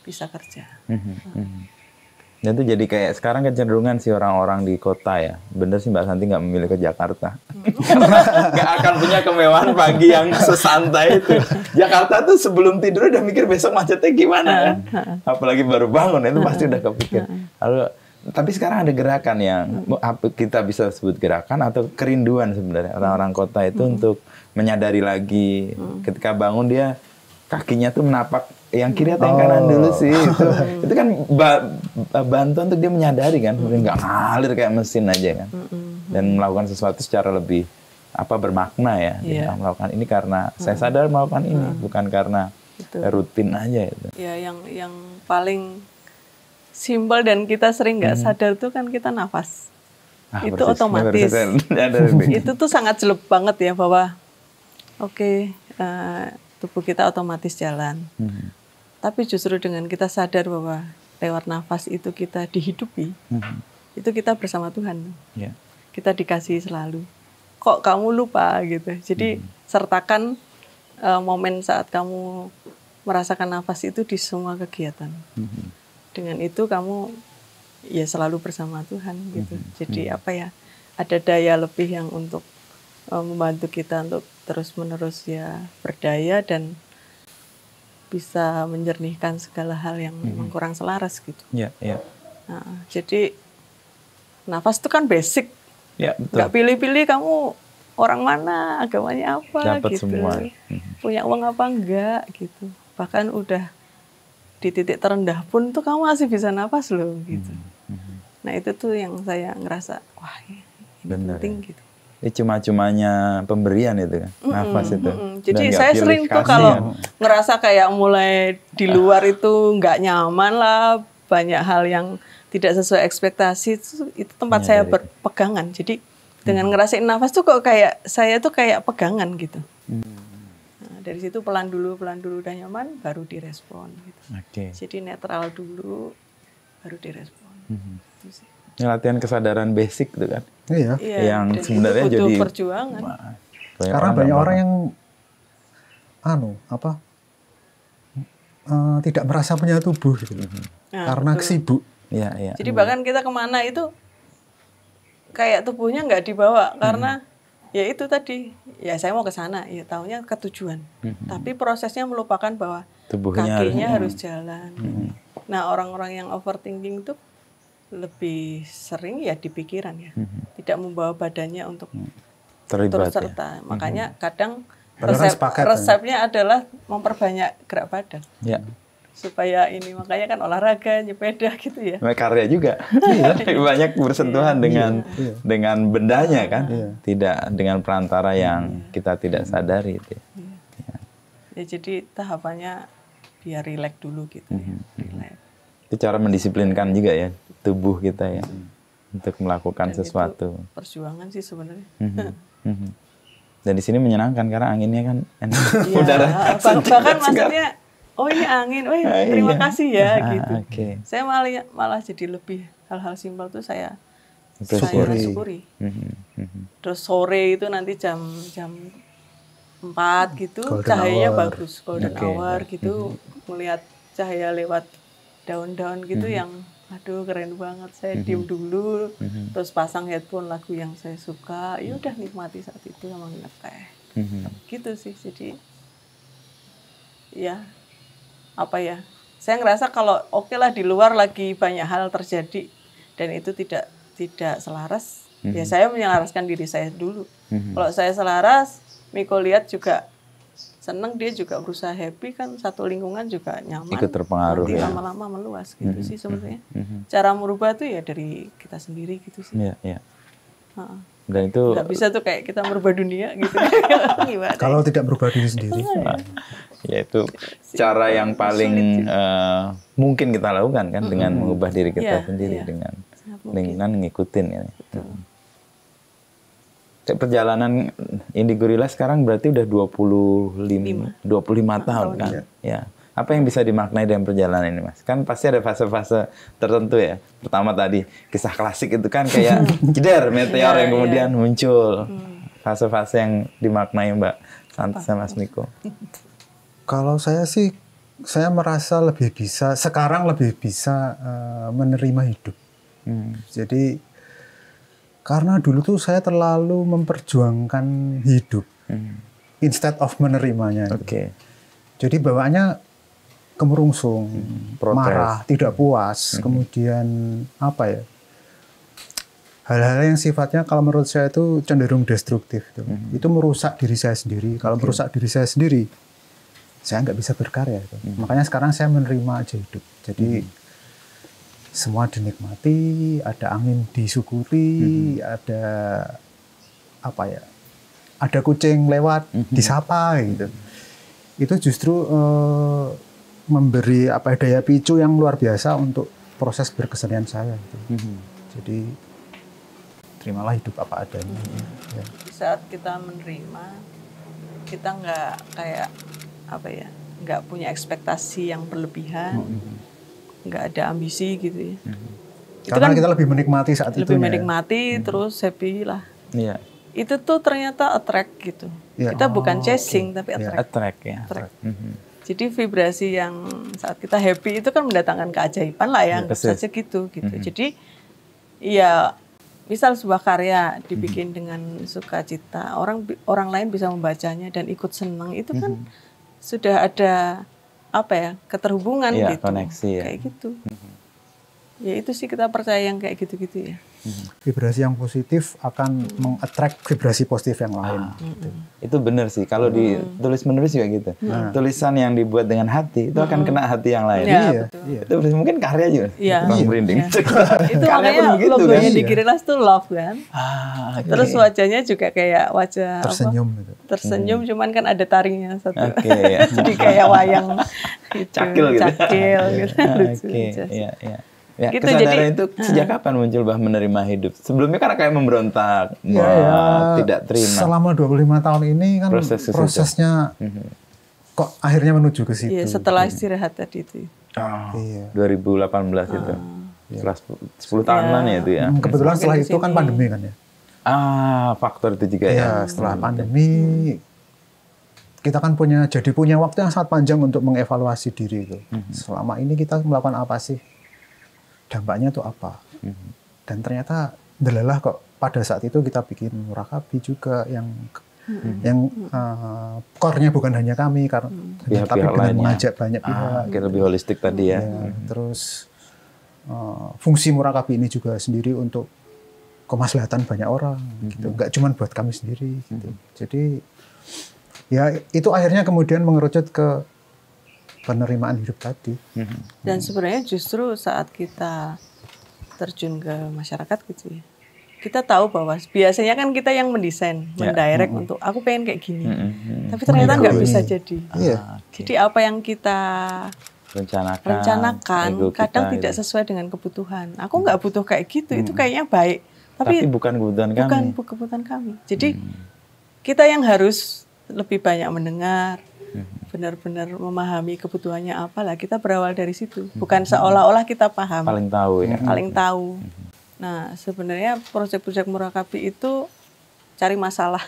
bisa kerja. Mm-hmm. Dan itu jadi kayak sekarang kecenderungan sih orang-orang di kota ya. Bener sih Mbak Santi nggak memilih ke Jakarta. nggak akan punya kemewahan pagi yang sesantai itu. Jakarta tuh sebelum tidur udah mikir besok macetnya gimana kan. Apalagi baru bangun itu pasti udah kepikir. Lalu tapi sekarang ada gerakan yang kita bisa sebut gerakan atau kerinduan sebenarnya orang-orang kota itu hmm. untuk menyadari lagi hmm. ketika bangun dia kakinya tuh menapak yang kiri atau yang kanan dulu oh. sih itu itu kan ba bantu untuk dia menyadari kan nggak ngalir kayak mesin aja kan dan melakukan sesuatu secara lebih apa bermakna ya yeah. melakukan ini karena saya sadar melakukan ini hmm. bukan karena Betul. rutin aja itu ya yang yang paling simpel dan kita sering nggak hmm. sadar tuh kan kita nafas ah, itu persis. otomatis kan? itu gitu. tuh sangat jelek banget ya bahwa oke okay, uh, eh, tubuh kita otomatis jalan hmm. Tapi justru dengan kita sadar bahwa lewat nafas itu kita dihidupi, mm-hmm. itu kita bersama Tuhan. Yeah. Kita dikasih selalu. Kok kamu lupa gitu? Jadi mm-hmm. sertakan uh, momen saat kamu merasakan nafas itu di semua kegiatan. Mm-hmm. Dengan itu kamu ya selalu bersama Tuhan gitu. Mm-hmm. Jadi mm-hmm. apa ya? Ada daya lebih yang untuk uh, membantu kita untuk terus menerus ya berdaya dan bisa menjernihkan segala hal yang hmm. kurang selaras gitu. Iya, yeah, Yeah. Nah, jadi nafas itu kan basic. Iya. yeah, Gak pilih-pilih kamu orang mana, agamanya apa Dapat gitu. Semua. Hmm. Punya uang apa enggak gitu. Bahkan udah di titik terendah pun tuh kamu masih bisa nafas loh gitu. Hmm. hmm. Nah, itu tuh yang saya ngerasa wah ini Bener, penting ya. gitu. Ini ya, cuma-cumanya pemberian itu kan, mm -mm, nafas itu. Mm -mm. Jadi saya sering tuh kalau ngerasa kayak mulai di luar ah. itu nggak nyaman lah, banyak hal yang tidak sesuai ekspektasi itu, itu tempat iya, saya berpegangan. Jadi dengan hmm. ngerasain nafas tuh kok kayak saya tuh kayak pegangan gitu. Hmm. Nah, dari situ pelan dulu, pelan dulu udah nyaman, baru direspon. Gitu. Okay. Jadi netral dulu, baru direspon. Hmm. Ini latihan kesadaran basic tuh kan. Iya. iya. yang sebenarnya butuh jadi perjuangan. Banyak Karena banyak orang yang anu apa uh, tidak merasa punya tubuh gitu. Mhm. Nah, Karena betul. kesibuk. Iya, iya. Jadi bahkan kita kemana itu kayak tubuhnya nggak dibawa karena mhm. ya itu tadi ya saya mau ke sana ya tahunya ketujuan hmm. tapi prosesnya melupakan bahwa tubuhnya kakinya harus, harus mhm. jalan hmm. nah orang-orang yang overthinking tuh lebih sering ya di pikiran ya. Hmm. Tidak membawa badannya untuk hmm. terlibat turut ya. serta. Ya. Makanya hmm. kadang kan resep, kan. resepnya ya. adalah memperbanyak gerak badan. Ya. Supaya ini makanya kan olahraga, nyepeda gitu ya. Karya juga. Iya. Iya, banyak bersentuhan iya. dengan iya. dengan bendanya ah. kan, iya. tidak dengan perantara yang kita tidak sadari itu. Ya. ya jadi tahapannya biar rileks dulu gitu ya. Mhm. Relax itu cara mendisiplinkan juga ya tubuh kita ya hmm. untuk melakukan Dan sesuatu itu perjuangan sih sebenarnya mhm, mhm. dan di sini menyenangkan karena anginnya kan enak ya, udara eh, kan bahkan bahkan maksudnya oh ini iya, angin oh ya, terima iya. kasih ya ah, gitu okay. saya malah ya, malah jadi lebih hal-hal simpel tuh saya bersyukuri. saya syukuri mhm, terus sore itu nanti jam jam empat gitu golden cahayanya hour. bagus golden okay. hour gitu melihat cahaya lewat daun-daun gitu mm-hmm. yang aduh keren banget saya mm-hmm. diem dulu mm-hmm. terus pasang headphone lagu yang saya suka ya mhm. udah nikmati saat itu sama ngeteh mm-hmm. gitu sih jadi ya apa ya saya ngerasa kalau oke okay lah di luar lagi banyak hal terjadi dan itu tidak tidak selaras mm-hmm. ya mhm. saya menyelaraskan diri saya dulu mm-hmm. kalau saya selaras Miko lihat juga seneng dia juga berusaha happy kan satu lingkungan juga nyaman ikut terpengaruh nanti ya. lama-lama meluas gitu mm -hmm. sih sebenarnya mm -hmm. cara merubah tuh ya dari kita sendiri gitu sih yeah, yeah. Uh dan itu nggak bisa tuh kayak kita merubah dunia gitu kalau tidak merubah diri sendiri ah, ya itu cara yang paling uh, mungkin kita lakukan kan mm -hmm. dengan mengubah diri kita yeah, sendiri yeah. dengan dengan ngikutin ya. Betul perjalanan Indi Gorilla sekarang berarti udah 25 puluh 25 tahun kan. Iya. Ya. Apa yang bisa dimaknai dengan perjalanan ini, Mas? Kan pasti ada fase-fase tertentu ya. Pertama tadi kisah klasik itu kan kayak jeder iya, meteor yang iya. kemudian muncul. Hmm. Fase-fase yang dimaknai Mbak Santas sama Mas Miko. Kalau saya sih saya merasa lebih bisa sekarang lebih bisa uh, menerima hidup. Hmm. Jadi karena dulu tuh saya terlalu memperjuangkan hidup hmm. instead of menerimanya. Oke. Okay. Jadi bawaannya kemerungsung, hmm. marah, tidak hmm. puas, hmm. kemudian apa ya? Hal-hal yang sifatnya kalau menurut saya itu cenderung destruktif itu. Hmm. Itu merusak diri saya sendiri. Kalau merusak diri saya sendiri, saya nggak bisa berkarya. Hmm. Makanya sekarang saya menerima aja hidup. Jadi hmm semua dinikmati, ada angin disyukuri, hmm. ada apa ya, ada kucing lewat hmm. disapa gitu. Itu justru eh, memberi apa ya, daya picu yang luar biasa untuk proses berkesenian saya. Gitu. Hmm. Jadi terimalah hidup apa adanya. Hmm. Ya. Saat kita menerima, kita nggak kayak apa ya, nggak punya ekspektasi yang berlebihan. Hmm nggak ada ambisi gitu ya. Hmm. Itu Karena kan kita lebih menikmati saat itu. Lebih itunya, menikmati hmm. terus happy lah. Iya. Itu tuh ternyata attract gitu. Yeah. Kita oh, bukan chasing okay. tapi iya. attract. Yeah. attract ya. Attract. Mm -hmm. Jadi vibrasi yang saat kita happy itu kan mendatangkan keajaiban lah yang ya, iya, saja gitu gitu. Mm -hmm. Jadi ya misal sebuah karya dibikin mm -hmm. dengan sukacita, orang orang lain bisa membacanya dan ikut senang itu kan mm -hmm. sudah ada apa ya keterhubungan ya, gitu koneksi ya. kayak gitu ya itu sih kita percaya yang kayak gitu-gitu ya hmm. vibrasi yang positif akan hmm. mengattract vibrasi positif yang lain. Ah, gitu. Itu benar sih. Kalau hmm. ditulis menulis juga gitu. Hmm. Tulisan yang dibuat dengan hati itu akan kena hati yang lain. Ya, iya. Betul. Iya. Itu mungkin karya juga. Iya. Bang iya. Brinding. Iya. itu karya makanya begitu, logonya kan? di itu iya. tuh love kan. Ah, okay. Terus wajahnya juga kayak wajah tersenyum. Gitu. Tersenyum hmm. cuman kan ada taringnya satu. Okay, ya. Jadi kayak wayang. Gitu, cakil gitu. Cakil gitu. Oke. iya, iya. Ya, gitu, kesadaran jadi, itu sejak uh, kapan muncul bah menerima hidup? Sebelumnya karena kayak memberontak, ya, ya. wah, ya, tidak terima. Selama 25 tahun ini kan Proses prosesnya itu. Mhm. kok akhirnya menuju ke situ. Iya, setelah mhm. istirahat tadi itu. Oh, iya. 2018 uh, ah. itu. Iya. Setelah 10, tahun tahunan ya. itu ya. Hmm, kebetulan setelah itu kan pandemi kan ya. Ah, faktor itu juga ya. ya. setelah pandemi kita kan punya jadi punya waktu yang sangat panjang untuk mengevaluasi diri itu. -hmm. Selama ini kita melakukan apa sih? dampaknya itu apa. Hmm. Dan ternyata delelah kok pada saat itu kita bikin murakabi juga yang hmm. yang uh, core-nya bukan hanya kami karena mm-hmm. tapi dengan mengajak banyak ah, pihak. Gitu. Lebih holistik tadi ya. ya hmm. Terus uh, fungsi murakabi ini juga sendiri untuk kemaslahatan banyak orang hmm. gitu. Enggak cuma buat kami sendiri gitu. Hmm. Jadi ya itu akhirnya kemudian mengerucut ke penerimaan hidup tadi. Mm-hmm. Dan sebenarnya justru saat kita terjun ke masyarakat gitu ya, kita tahu bahwa biasanya kan kita yang mendesain, ya. mendirect mm -hmm. untuk aku pengen kayak gini, mm -hmm. tapi ternyata nggak iya. bisa jadi. Iya. Ah, okay. Jadi gitu. apa yang kita rencanakan, rencanakan kadang gitu. tidak sesuai dengan kebutuhan. Aku nggak butuh kayak gitu, hmm. itu mm-hmm. kayaknya baik. Tapi, Tapi bukan kebutuhan kami. Bukan kebutuhan kami. Jadi hmm. kita yang harus lebih banyak mendengar, benar-benar memahami kebutuhannya apa lah kita berawal dari situ bukan seolah-olah kita paham paling tahu ya hmm. paling tahu nah sebenarnya proyek-proyek murakabi itu cari masalah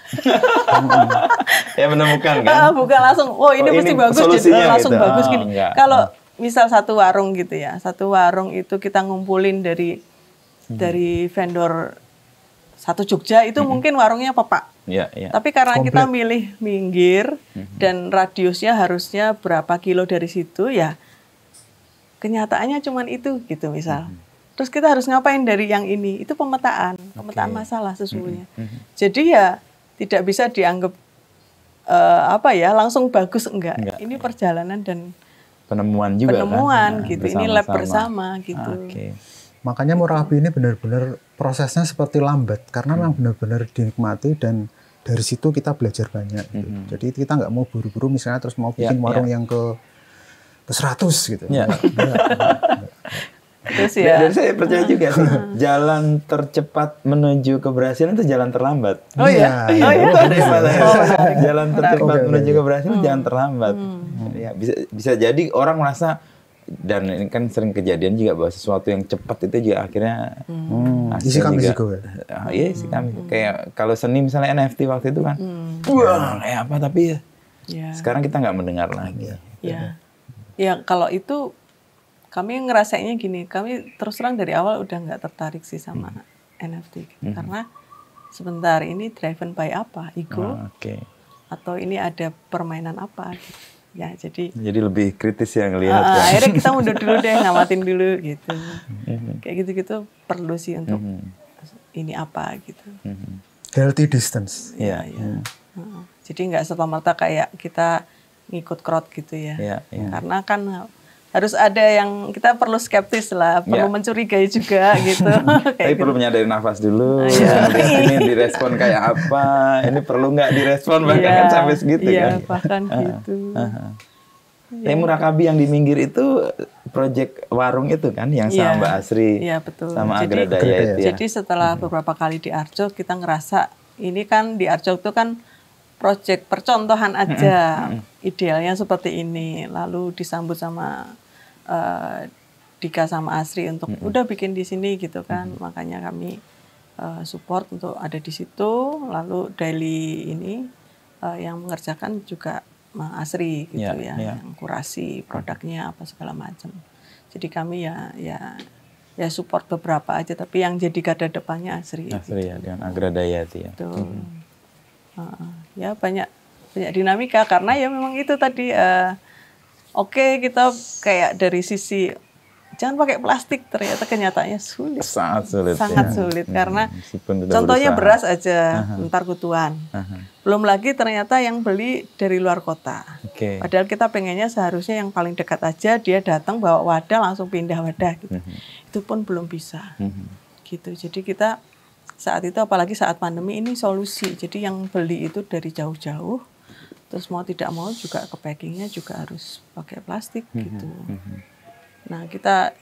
ya menemukan kan ah, bukan langsung oh ini oh, mesti ini bagus jadi gitu. langsung gitu. bagus gini oh, kalau hmm. misal satu warung gitu ya satu warung itu kita ngumpulin dari hmm. dari vendor satu Jogja itu mm -hmm. mungkin warungnya pepak. Ya, ya. Tapi karena Komplit. kita milih minggir mm -hmm. dan radiusnya harusnya berapa kilo dari situ ya kenyataannya cuma itu gitu misal. Mm -hmm. Terus kita harus ngapain dari yang ini? Itu pemetaan, okay. pemetaan masalah sesungguhnya. Mm -hmm. Jadi ya tidak bisa dianggap uh, apa ya langsung bagus enggak. enggak. Ini perjalanan dan penemuan juga kan? penemuan kan? gitu. Bersama -sama. Ini lab bersama ah, gitu. Okay. Makanya murabi ini benar-benar prosesnya seperti lambat karena hmm. memang benar-benar dinikmati dan dari situ kita belajar banyak. Gitu. -hmm. Jadi kita nggak mau buru-buru misalnya terus mau bikin yeah, ya. warung yeah. yang ke ke 100 gitu. Yeah. Terus nah, ya. Dan saya percaya nah. juga sih, jalan tercepat menuju keberhasilan itu jalan terlambat. Oh iya. Oh iya. Oh, iya. Oh, jalan tercepat menuju keberhasilan hmm. jalan terlambat. Hmm. Ya, bisa bisa jadi orang merasa dan ini kan sering kejadian juga bahwa sesuatu yang cepat itu juga akhirnya hmm. hmm isi kami juga, juga. Oh, ah, iya isi kami hmm. kayak kalau seni misalnya NFT waktu itu kan hmm. wah iya. kayak apa tapi ya yeah. sekarang kita nggak mendengar iya. lagi ya yeah. ya kalau itu kami ngerasainnya gini kami terus terang dari awal udah nggak tertarik sih sama hmm. NFT hmm. karena sebentar ini driven by apa ego oh, ah, okay. atau ini ada permainan apa gitu ya jadi jadi lebih kritis ya ngelihat uh, ya. akhirnya kita mundur dulu deh ngamatin dulu gitu mm-hmm. kayak gitu gitu perlu sih untuk mm -hmm. ini apa gitu mm -hmm. healthy distance ya, yeah, Yeah. Mm. jadi nggak serta merta kayak kita ngikut crowd gitu ya yeah, yeah. karena kan harus ada yang kita perlu skeptis lah, iya. perlu yeah. mencurigai juga gitu. Tapi gitu. perlu menyadari nafas dulu. Yeah. Iya. ini direspon kayak apa? Ini perlu nggak direspon iya. bahkan yeah. kan sampai segitu yeah, kan? Ah, gitu. ah, ah, iya, bahkan gitu. Tapi murakabi yang di minggir itu proyek warung itu kan yang sama yeah. Mbak Asri. betul. Sama jadi, ya, itu ya. ya. Jadi setelah hmm. beberapa kali di Arjo kita ngerasa ini kan di Arjo itu kan proyek percontohan aja. Mm-hmm. Idealnya seperti ini. Lalu disambut sama uh, Dika sama Asri untuk mm -hmm. udah bikin di sini gitu kan. Mm -hmm. Makanya kami uh, support untuk ada di situ. Lalu daily ini uh, yang mengerjakan juga Mang Asri gitu yeah, ya, yeah. Ya. yang kurasi produknya apa segala macam. Jadi kami ya ya ya support beberapa aja tapi yang jadi garda depannya Asri. Ya. Asri ya, dengan Agradayati ya. Tuh. Mm -hmm. uh, ya banyak banyak dinamika karena ya memang itu tadi uh, oke okay, kita kayak dari sisi jangan pakai plastik ternyata kenyataannya sulit sangat sulit sangat ya. sulit hmm, karena contohnya berusaha. beras aja Aha. ntar kutuan Aha. belum lagi ternyata yang beli dari luar kota okay. padahal kita pengennya seharusnya yang paling dekat aja dia datang bawa wadah langsung pindah wadah gitu mhm. itu pun belum bisa mhm. gitu jadi kita saat itu apalagi saat pandemi ini solusi jadi yang beli itu dari jauh-jauh terus mau tidak mau juga ke packingnya juga harus pakai plastik mhm, gitu mhm. nah kita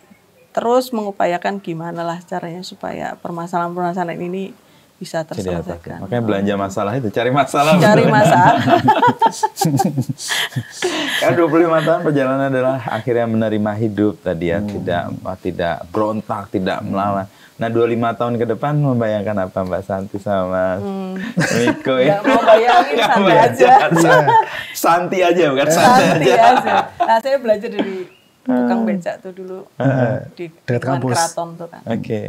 terus mengupayakan gimana lah caranya supaya permasalahan-permasalahan ini bisa terselesaikan. Makanya belanja masalah itu cari masalah. Cari masalah. Karena ya, 25 tahun perjalanan adalah akhirnya menerima hidup tadi ya, hmm. tidak tidak berontak, tidak melawan. Hmm Nah 25 tahun ke depan membayangkan apa Mbak Santi sama hmm. Miko ya? Gak mau bayangin santai aja. aja. Santi aja bukan santai, santai aja. aja. Nah saya belajar dari tukang hmm. becak tuh dulu uh, di dekat kampus. keraton tuh kan. Oke. Okay.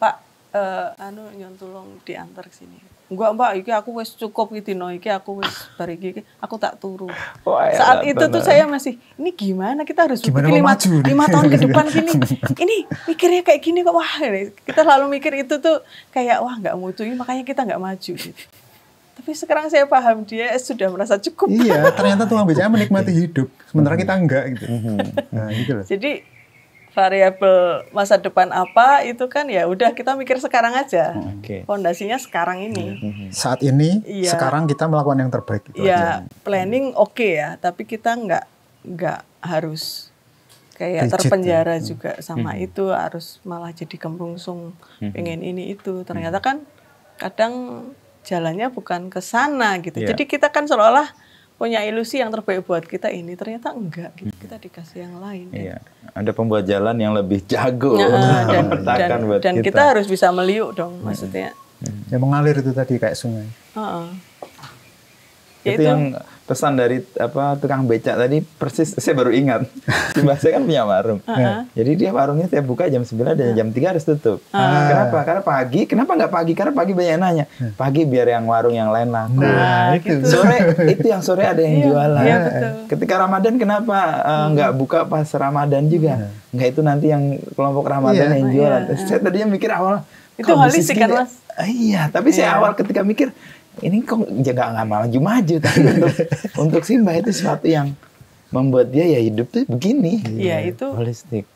Pak, uh, anu nyontolong diantar ke sini enggak mbak iki aku wis cukup gitu, dino iki aku wis barengi, iki aku tak turu oh, iya, saat iya, itu tuh saya masih ini gimana kita harus gimana lima, maju, lima tahun ke depan gini ini mikirnya kayak gini kok wah kita lalu mikir itu tuh kayak wah nggak mutu ini makanya kita nggak maju tapi sekarang saya paham dia sudah merasa cukup iya ternyata tuh ambisinya menikmati iya. hidup sementara kita enggak hmm. gitu hmm. nah, gitu loh jadi variabel masa depan apa itu kan ya udah kita mikir sekarang aja. Okay. Fondasinya sekarang ini. Iya. Mhm. Saat ini, ya, sekarang kita melakukan yang terbaik. Itu ya aja. planning oke okay ya, tapi kita nggak nggak harus kayak Digit, ya. terpenjara ya. juga mhm. sama hmm. itu harus malah jadi kembungsung hmm. pengen ini itu. Mhm. Ternyata kan kadang jalannya bukan ke sana gitu. Yeah. Jadi kita kan seolah-olah punya ilusi yang terbaik buat kita ini ternyata enggak gitu. Hmm. kita dikasih yang lain ya. iya. ada pembuat jalan yang lebih jago nah, dan, dan, buat dan kita. kita harus bisa meliuk dong hmm. maksudnya ya mengalir itu tadi kayak sungai uh -uh. itu yang pesan dari apa tukang becak tadi persis saya baru ingat Mbah saya kan punya warung uh-huh. jadi dia warungnya saya buka jam 9 dan jam 3 harus tutup uh-huh. kenapa karena pagi kenapa nggak pagi karena pagi banyak nanya pagi biar yang warung yang lain laku nah, nah gitu. sore itu yang sore ada yang iya. jualan iya, betul. ketika Ramadan kenapa eh, nggak uh, buka pas Ramadan juga iya. nggak itu nanti yang kelompok Ramadan yeah. yang iya. jualan yeah. saya tadinya mikir awal itu holistik kan mas iya tapi saya awal ketika mikir ini kok jaga nggak maju-maju untuk untuk Simba itu sesuatu yang membuat dia ya hidup tuh begini. Iya ya, itu holistik.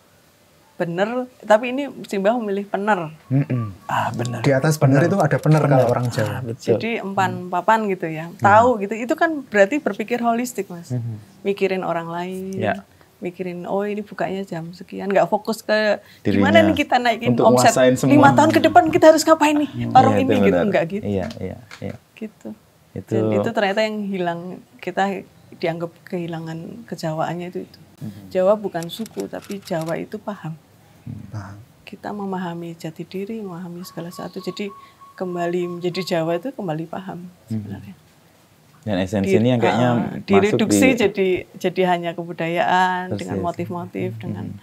Bener, tapi ini Simbah memilih pener. Mm -mm. Ah bener. Di atas bener, itu ada pener, pener. kalau orang Jawa. Ah, betul. Jadi empan mm. papan gitu ya, mm. tahu mm. gitu. Itu kan berarti berpikir holistik mas, -hmm. mikirin orang lain. ya mikirin oh ini bukanya jam sekian nggak fokus ke Dirinya. gimana nih kita naikin omset lima tahun ke depan kita harus ngapain nih taruh ya, iya, ini gitu, benar. gitu nggak gitu iya, iya, iya gitu itu Dan itu ternyata yang hilang kita dianggap kehilangan kejawaannya itu itu hmm. Jawa bukan suku tapi Jawa itu paham hmm, paham kita memahami jati diri memahami segala sesuatu. jadi kembali menjadi Jawa itu kembali paham hmm. sebenarnya hmm. Dan esensi di, ini yang kayaknya uh, direduksi di, jadi jadi hanya kebudayaan persis. dengan motif-motif hmm. dengan hmm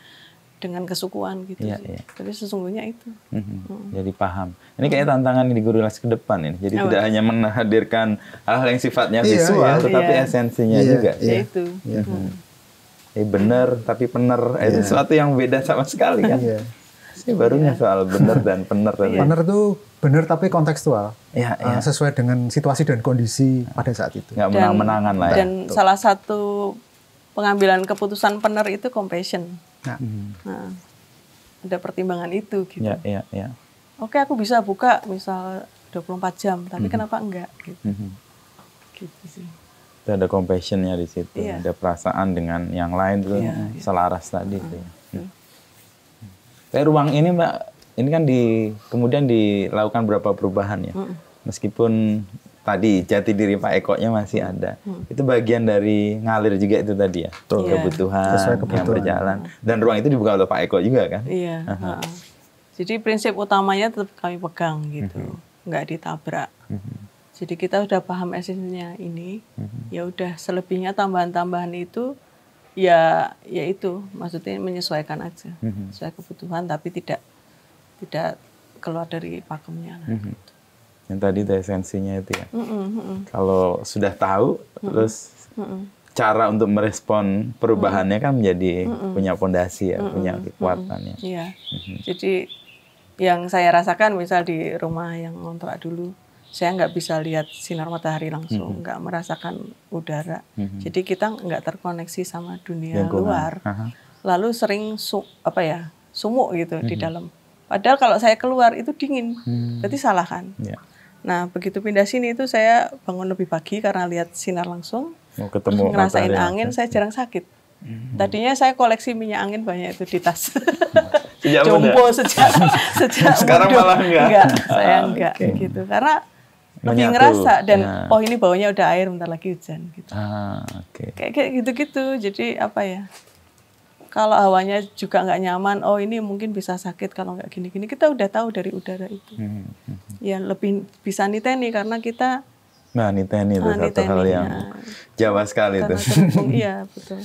dengan kesukuan gitu ya, sih. Iya. Tapi sesungguhnya itu. Mm-hmm. hmm Jadi paham. Ini kayak tantangan di guru les ke depan ini. Jadi oh, tidak betul. hanya menghadirkan hal-hal yang sifatnya iya, visual, iya. tetapi iya. esensinya iya, juga. Iya. Ya, itu. Iya. Mm-hmm. Eh benar tapi benar. Eh, iya. Itu sesuatu yang beda sama sekali kan. Iya. barunya iya. soal benar dan benar. Iya. Benar tuh benar tapi kontekstual. Ya, ya. sesuai dengan situasi dan kondisi iya. pada saat itu. Gak menang-menangan lah ya. Dan Tuh. salah satu pengambilan keputusan pener itu compassion. Nah, nah ada pertimbangan itu gitu. Ya, ya, ya. Oke, aku bisa buka misal 24 jam, tapi mm-hmm. kenapa enggak gitu. Mm-hmm. Gitu sih. Itu ada compassionnya di situ, iya. ada perasaan dengan yang lain tuh iya, yeah. selaras tadi uh-huh. Ya. Tapi hmm. ruang ini Mbak, ini kan di kemudian dilakukan beberapa perubahan ya. uh hmm Meskipun tadi jati diri Pak Eko-nya masih ada. Hmm. Itu bagian dari ngalir juga itu tadi ya. Tuh, Yeah. Kebutuhan, Sesuai kebutuhan yang berjalan. Dan ruang itu dibuka oleh Pak Eko juga kan. Iya. Yeah. Uh-huh. Jadi prinsip utamanya tetap kami pegang gitu. Enggak hmm Nggak ditabrak. Mm-hmm. Jadi kita udah paham esensinya ini. Mm-hmm. Ya udah selebihnya tambahan-tambahan itu ya ya itu maksudnya menyesuaikan aja. Mm-hmm. Sesuai kebutuhan tapi tidak tidak keluar dari pakemnya. Mm-hmm. Gitu yang tadi itu esensinya itu ya. Mm -mm, mm -mm. Kalau sudah tahu, mm -mm. terus mm -mm. cara untuk merespon perubahannya mm -mm. kan menjadi mm -mm. punya fondasi ya, mm -mm. punya kekuatan mm -mm. Iya. Mm -hmm. Jadi yang saya rasakan misal di rumah yang ngontrak dulu, saya nggak bisa lihat sinar matahari langsung, mm -hmm. nggak merasakan udara. Mm -hmm. Jadi kita nggak terkoneksi sama dunia ya, luar. Aha. Lalu sering su apa ya sumuk gitu mm -hmm. di mm-hmm. dalam. Padahal kalau saya keluar itu dingin, -hmm. berarti salah kan? Yeah Nah, begitu pindah sini itu saya bangun lebih pagi karena lihat sinar langsung. Oh, ketemu terus ngerasain angin, saya jarang sakit. Hmm. Tadinya saya koleksi minyak angin banyak itu di tas. Sejak Jompo sejak sejak sekarang muda. malah enggak. Enggak, saya ah, enggak okay. gitu. Karena Menyatu. lebih ngerasa dan nah. oh ini baunya udah air bentar lagi hujan gitu. Ah, oke. Okay. Kayak gitu-gitu. Jadi apa ya? kalau hawanya juga nggak nyaman, oh ini mungkin bisa sakit kalau nggak gini-gini. Kita udah tahu dari udara itu. Hmm. hmm, hmm. Ya lebih bisa niteni karena kita Nah, niteni itu nah, satu hal yang nah. Jawa sekali itu. Iya, betul.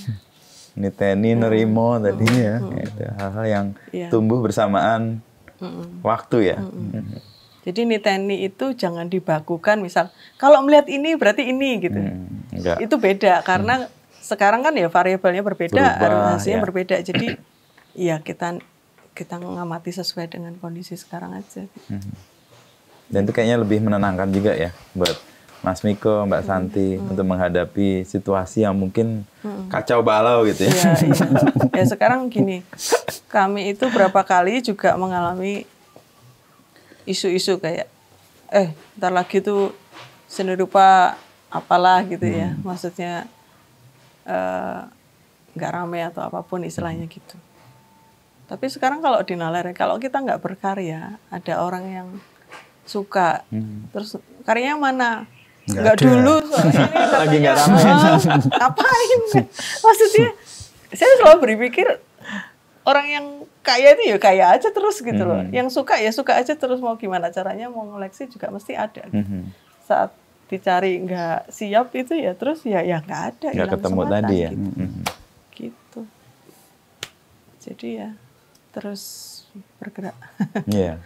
Niteni hmm. nerimo ya. hmm. tadi hmm. ya. hal-hal yang ya. tumbuh bersamaan hmm. waktu ya. Hmm. Jadi niteni itu jangan dibakukan misal kalau melihat ini berarti ini gitu. Hmm, itu beda karena hmm sekarang kan ya variabelnya berbeda, aromasinya hasilnya ya. berbeda. Jadi ya kita kita mengamati sesuai dengan kondisi sekarang aja. Mhm. Dan itu kayaknya lebih menenangkan juga ya buat Mas Miko, Mbak hmm. Santi hmm. untuk menghadapi situasi yang mungkin hmm. kacau balau gitu ya. Ya, ya. ya sekarang gini, kami itu berapa kali juga mengalami isu-isu kayak eh ntar lagi tuh seni rupa apalah gitu ya mhm. maksudnya Eh, nggak uh, rame atau apapun istilahnya hmm. gitu. Tapi sekarang kalau di Nalere, kalau kita nggak berkarya, ada orang yang suka, hmm. terus karyanya mana? Nggak dulu, soalnya lagi nggak rame. Oh, ngapain? Maksudnya, saya selalu berpikir orang yang kaya itu ya kaya aja terus gitu loh. Hmm. Yang suka ya suka aja terus mau gimana caranya mau ngoleksi juga mesti ada. Gitu. Hmm. Saat dicari nggak siap itu ya terus ya ya nggak ada nggak ketemu semata, tadi ya gitu. Mm-hmm. gitu jadi ya terus bergerak iya yeah.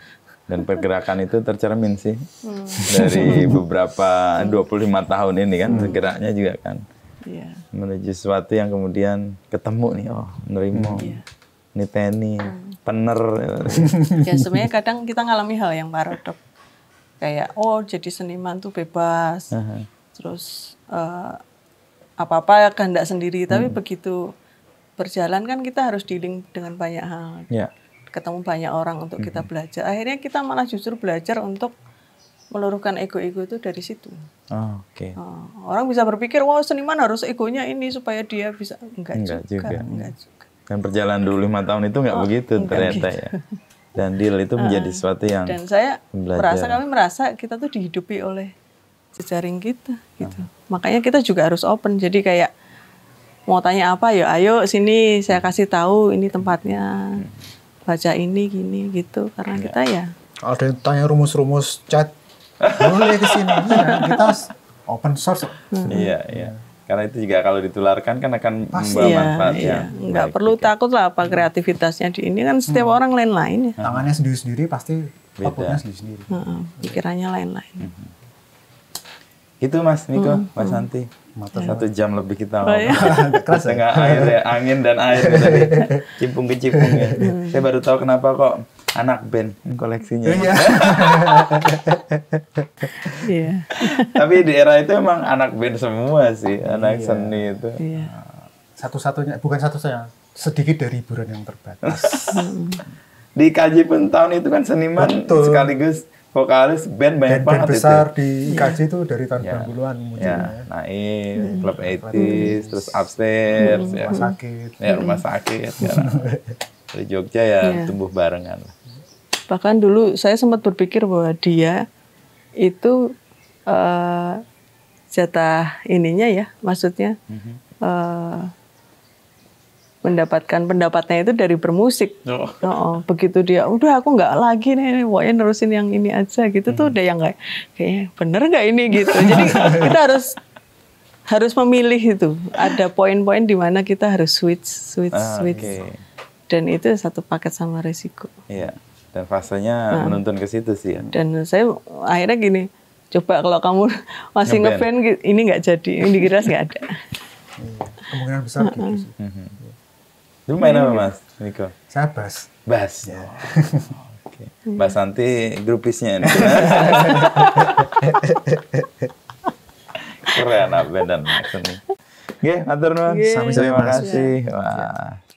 dan pergerakan itu tercermin sih hmm. dari beberapa 25 tahun ini kan hmm. geraknya juga kan yeah. menuju sesuatu yang kemudian ketemu nih oh nerimo hmm, yeah. niteni hmm. pener ya sebenarnya kadang kita ngalami hal yang paradok kayak oh jadi seniman tuh bebas uh -huh. terus uh, eh, apa apa kehendak sendiri tapi hmm. begitu berjalan kan kita harus dealing dengan banyak hal yeah. ketemu banyak orang untuk hmm. kita belajar akhirnya kita malah justru belajar untuk meluruhkan ego-ego itu dari situ. Ah, oh, Okay. Uh, orang bisa berpikir, wow, seniman harus egonya ini supaya dia bisa enggak, enggak juga, juga. Enggak juga. Dan perjalanan dulu lima tahun itu enggak oh, begitu enggak ternyata ya. gitu. ya dan deal itu menjadi uh, sesuatu yang dan saya belajar. merasa kami merasa kita tuh dihidupi oleh jejaring kita gitu uh. makanya kita juga harus open jadi kayak mau tanya apa yuk, ya ayo sini saya hmm. kasih tahu ini tempatnya hmm. baca ini gini gitu karena iya. kita ya ada yang tanya rumus-rumus chat boleh kesini ya, kita open source hmm. iya iya karena itu juga kalau ditularkan kan akan Pasti membawa ya, manfaat iya, Enggak nggak perlu takut lah apa kreativitasnya di ini kan setiap hmm. orang lain-lain ya tangannya sendiri-sendiri pasti beda. sendiri-sendiri hmm, pikirannya lain-lain hmm. itu mas Niko hmm. mas Santi Mata satu jam lebih kita oh, iya. keras ya? air ya angin dan air tadi cimpung ke cimpung ya. hmm. saya baru tahu kenapa kok anak band koleksinya. Iya. iya. Tapi di era itu emang anak band semua sih, anak yeah. seni itu. Iya. Satu-satunya, bukan satu-satunya, sedikit dari hiburan yang terbatas. di KJ pun tahun itu kan seniman Betul. sekaligus vokalis band banyak band, banget band besar iya. itu. di IKJ yeah. dari tahun yeah. 90-an Yeah. Ya. Naif, klub Club 80 terus Upstairs, ya. rumah sakit. Ya, rumah sakit. ya. Dari Jogja ya yeah. tumbuh barengan lah. Bahkan dulu saya sempat berpikir bahwa dia itu uh, jatah ininya ya, maksudnya mm uh, mendapatkan pendapatnya itu dari bermusik. Oh. Oh, oh. begitu dia, udah aku nggak lagi nih, pokoknya nerusin yang ini aja gitu hmm tuh mm-hmm. udah yang nggak kayaknya bener nggak ini gitu. Jadi kita harus harus memilih itu. Ada poin-poin di mana kita harus switch, switch, ah, switch. Okay. Dan itu satu paket sama resiko. Yeah dan fasenya nah, menuntun ke situ sih ya. Dan saya akhirnya gini, coba kalau kamu masih ngeband nge ini nggak jadi, ini dikira nggak ada. Iya, kemungkinan besar gitu sih. Mm Dulu main apa mas Niko? Saya bass. Bass. Ya. Okay. Oh, Mbak Santi grupisnya ini. Keren apa dan maksudnya. Oke, okay, Matur Nuwun. Terima kasih. Wah.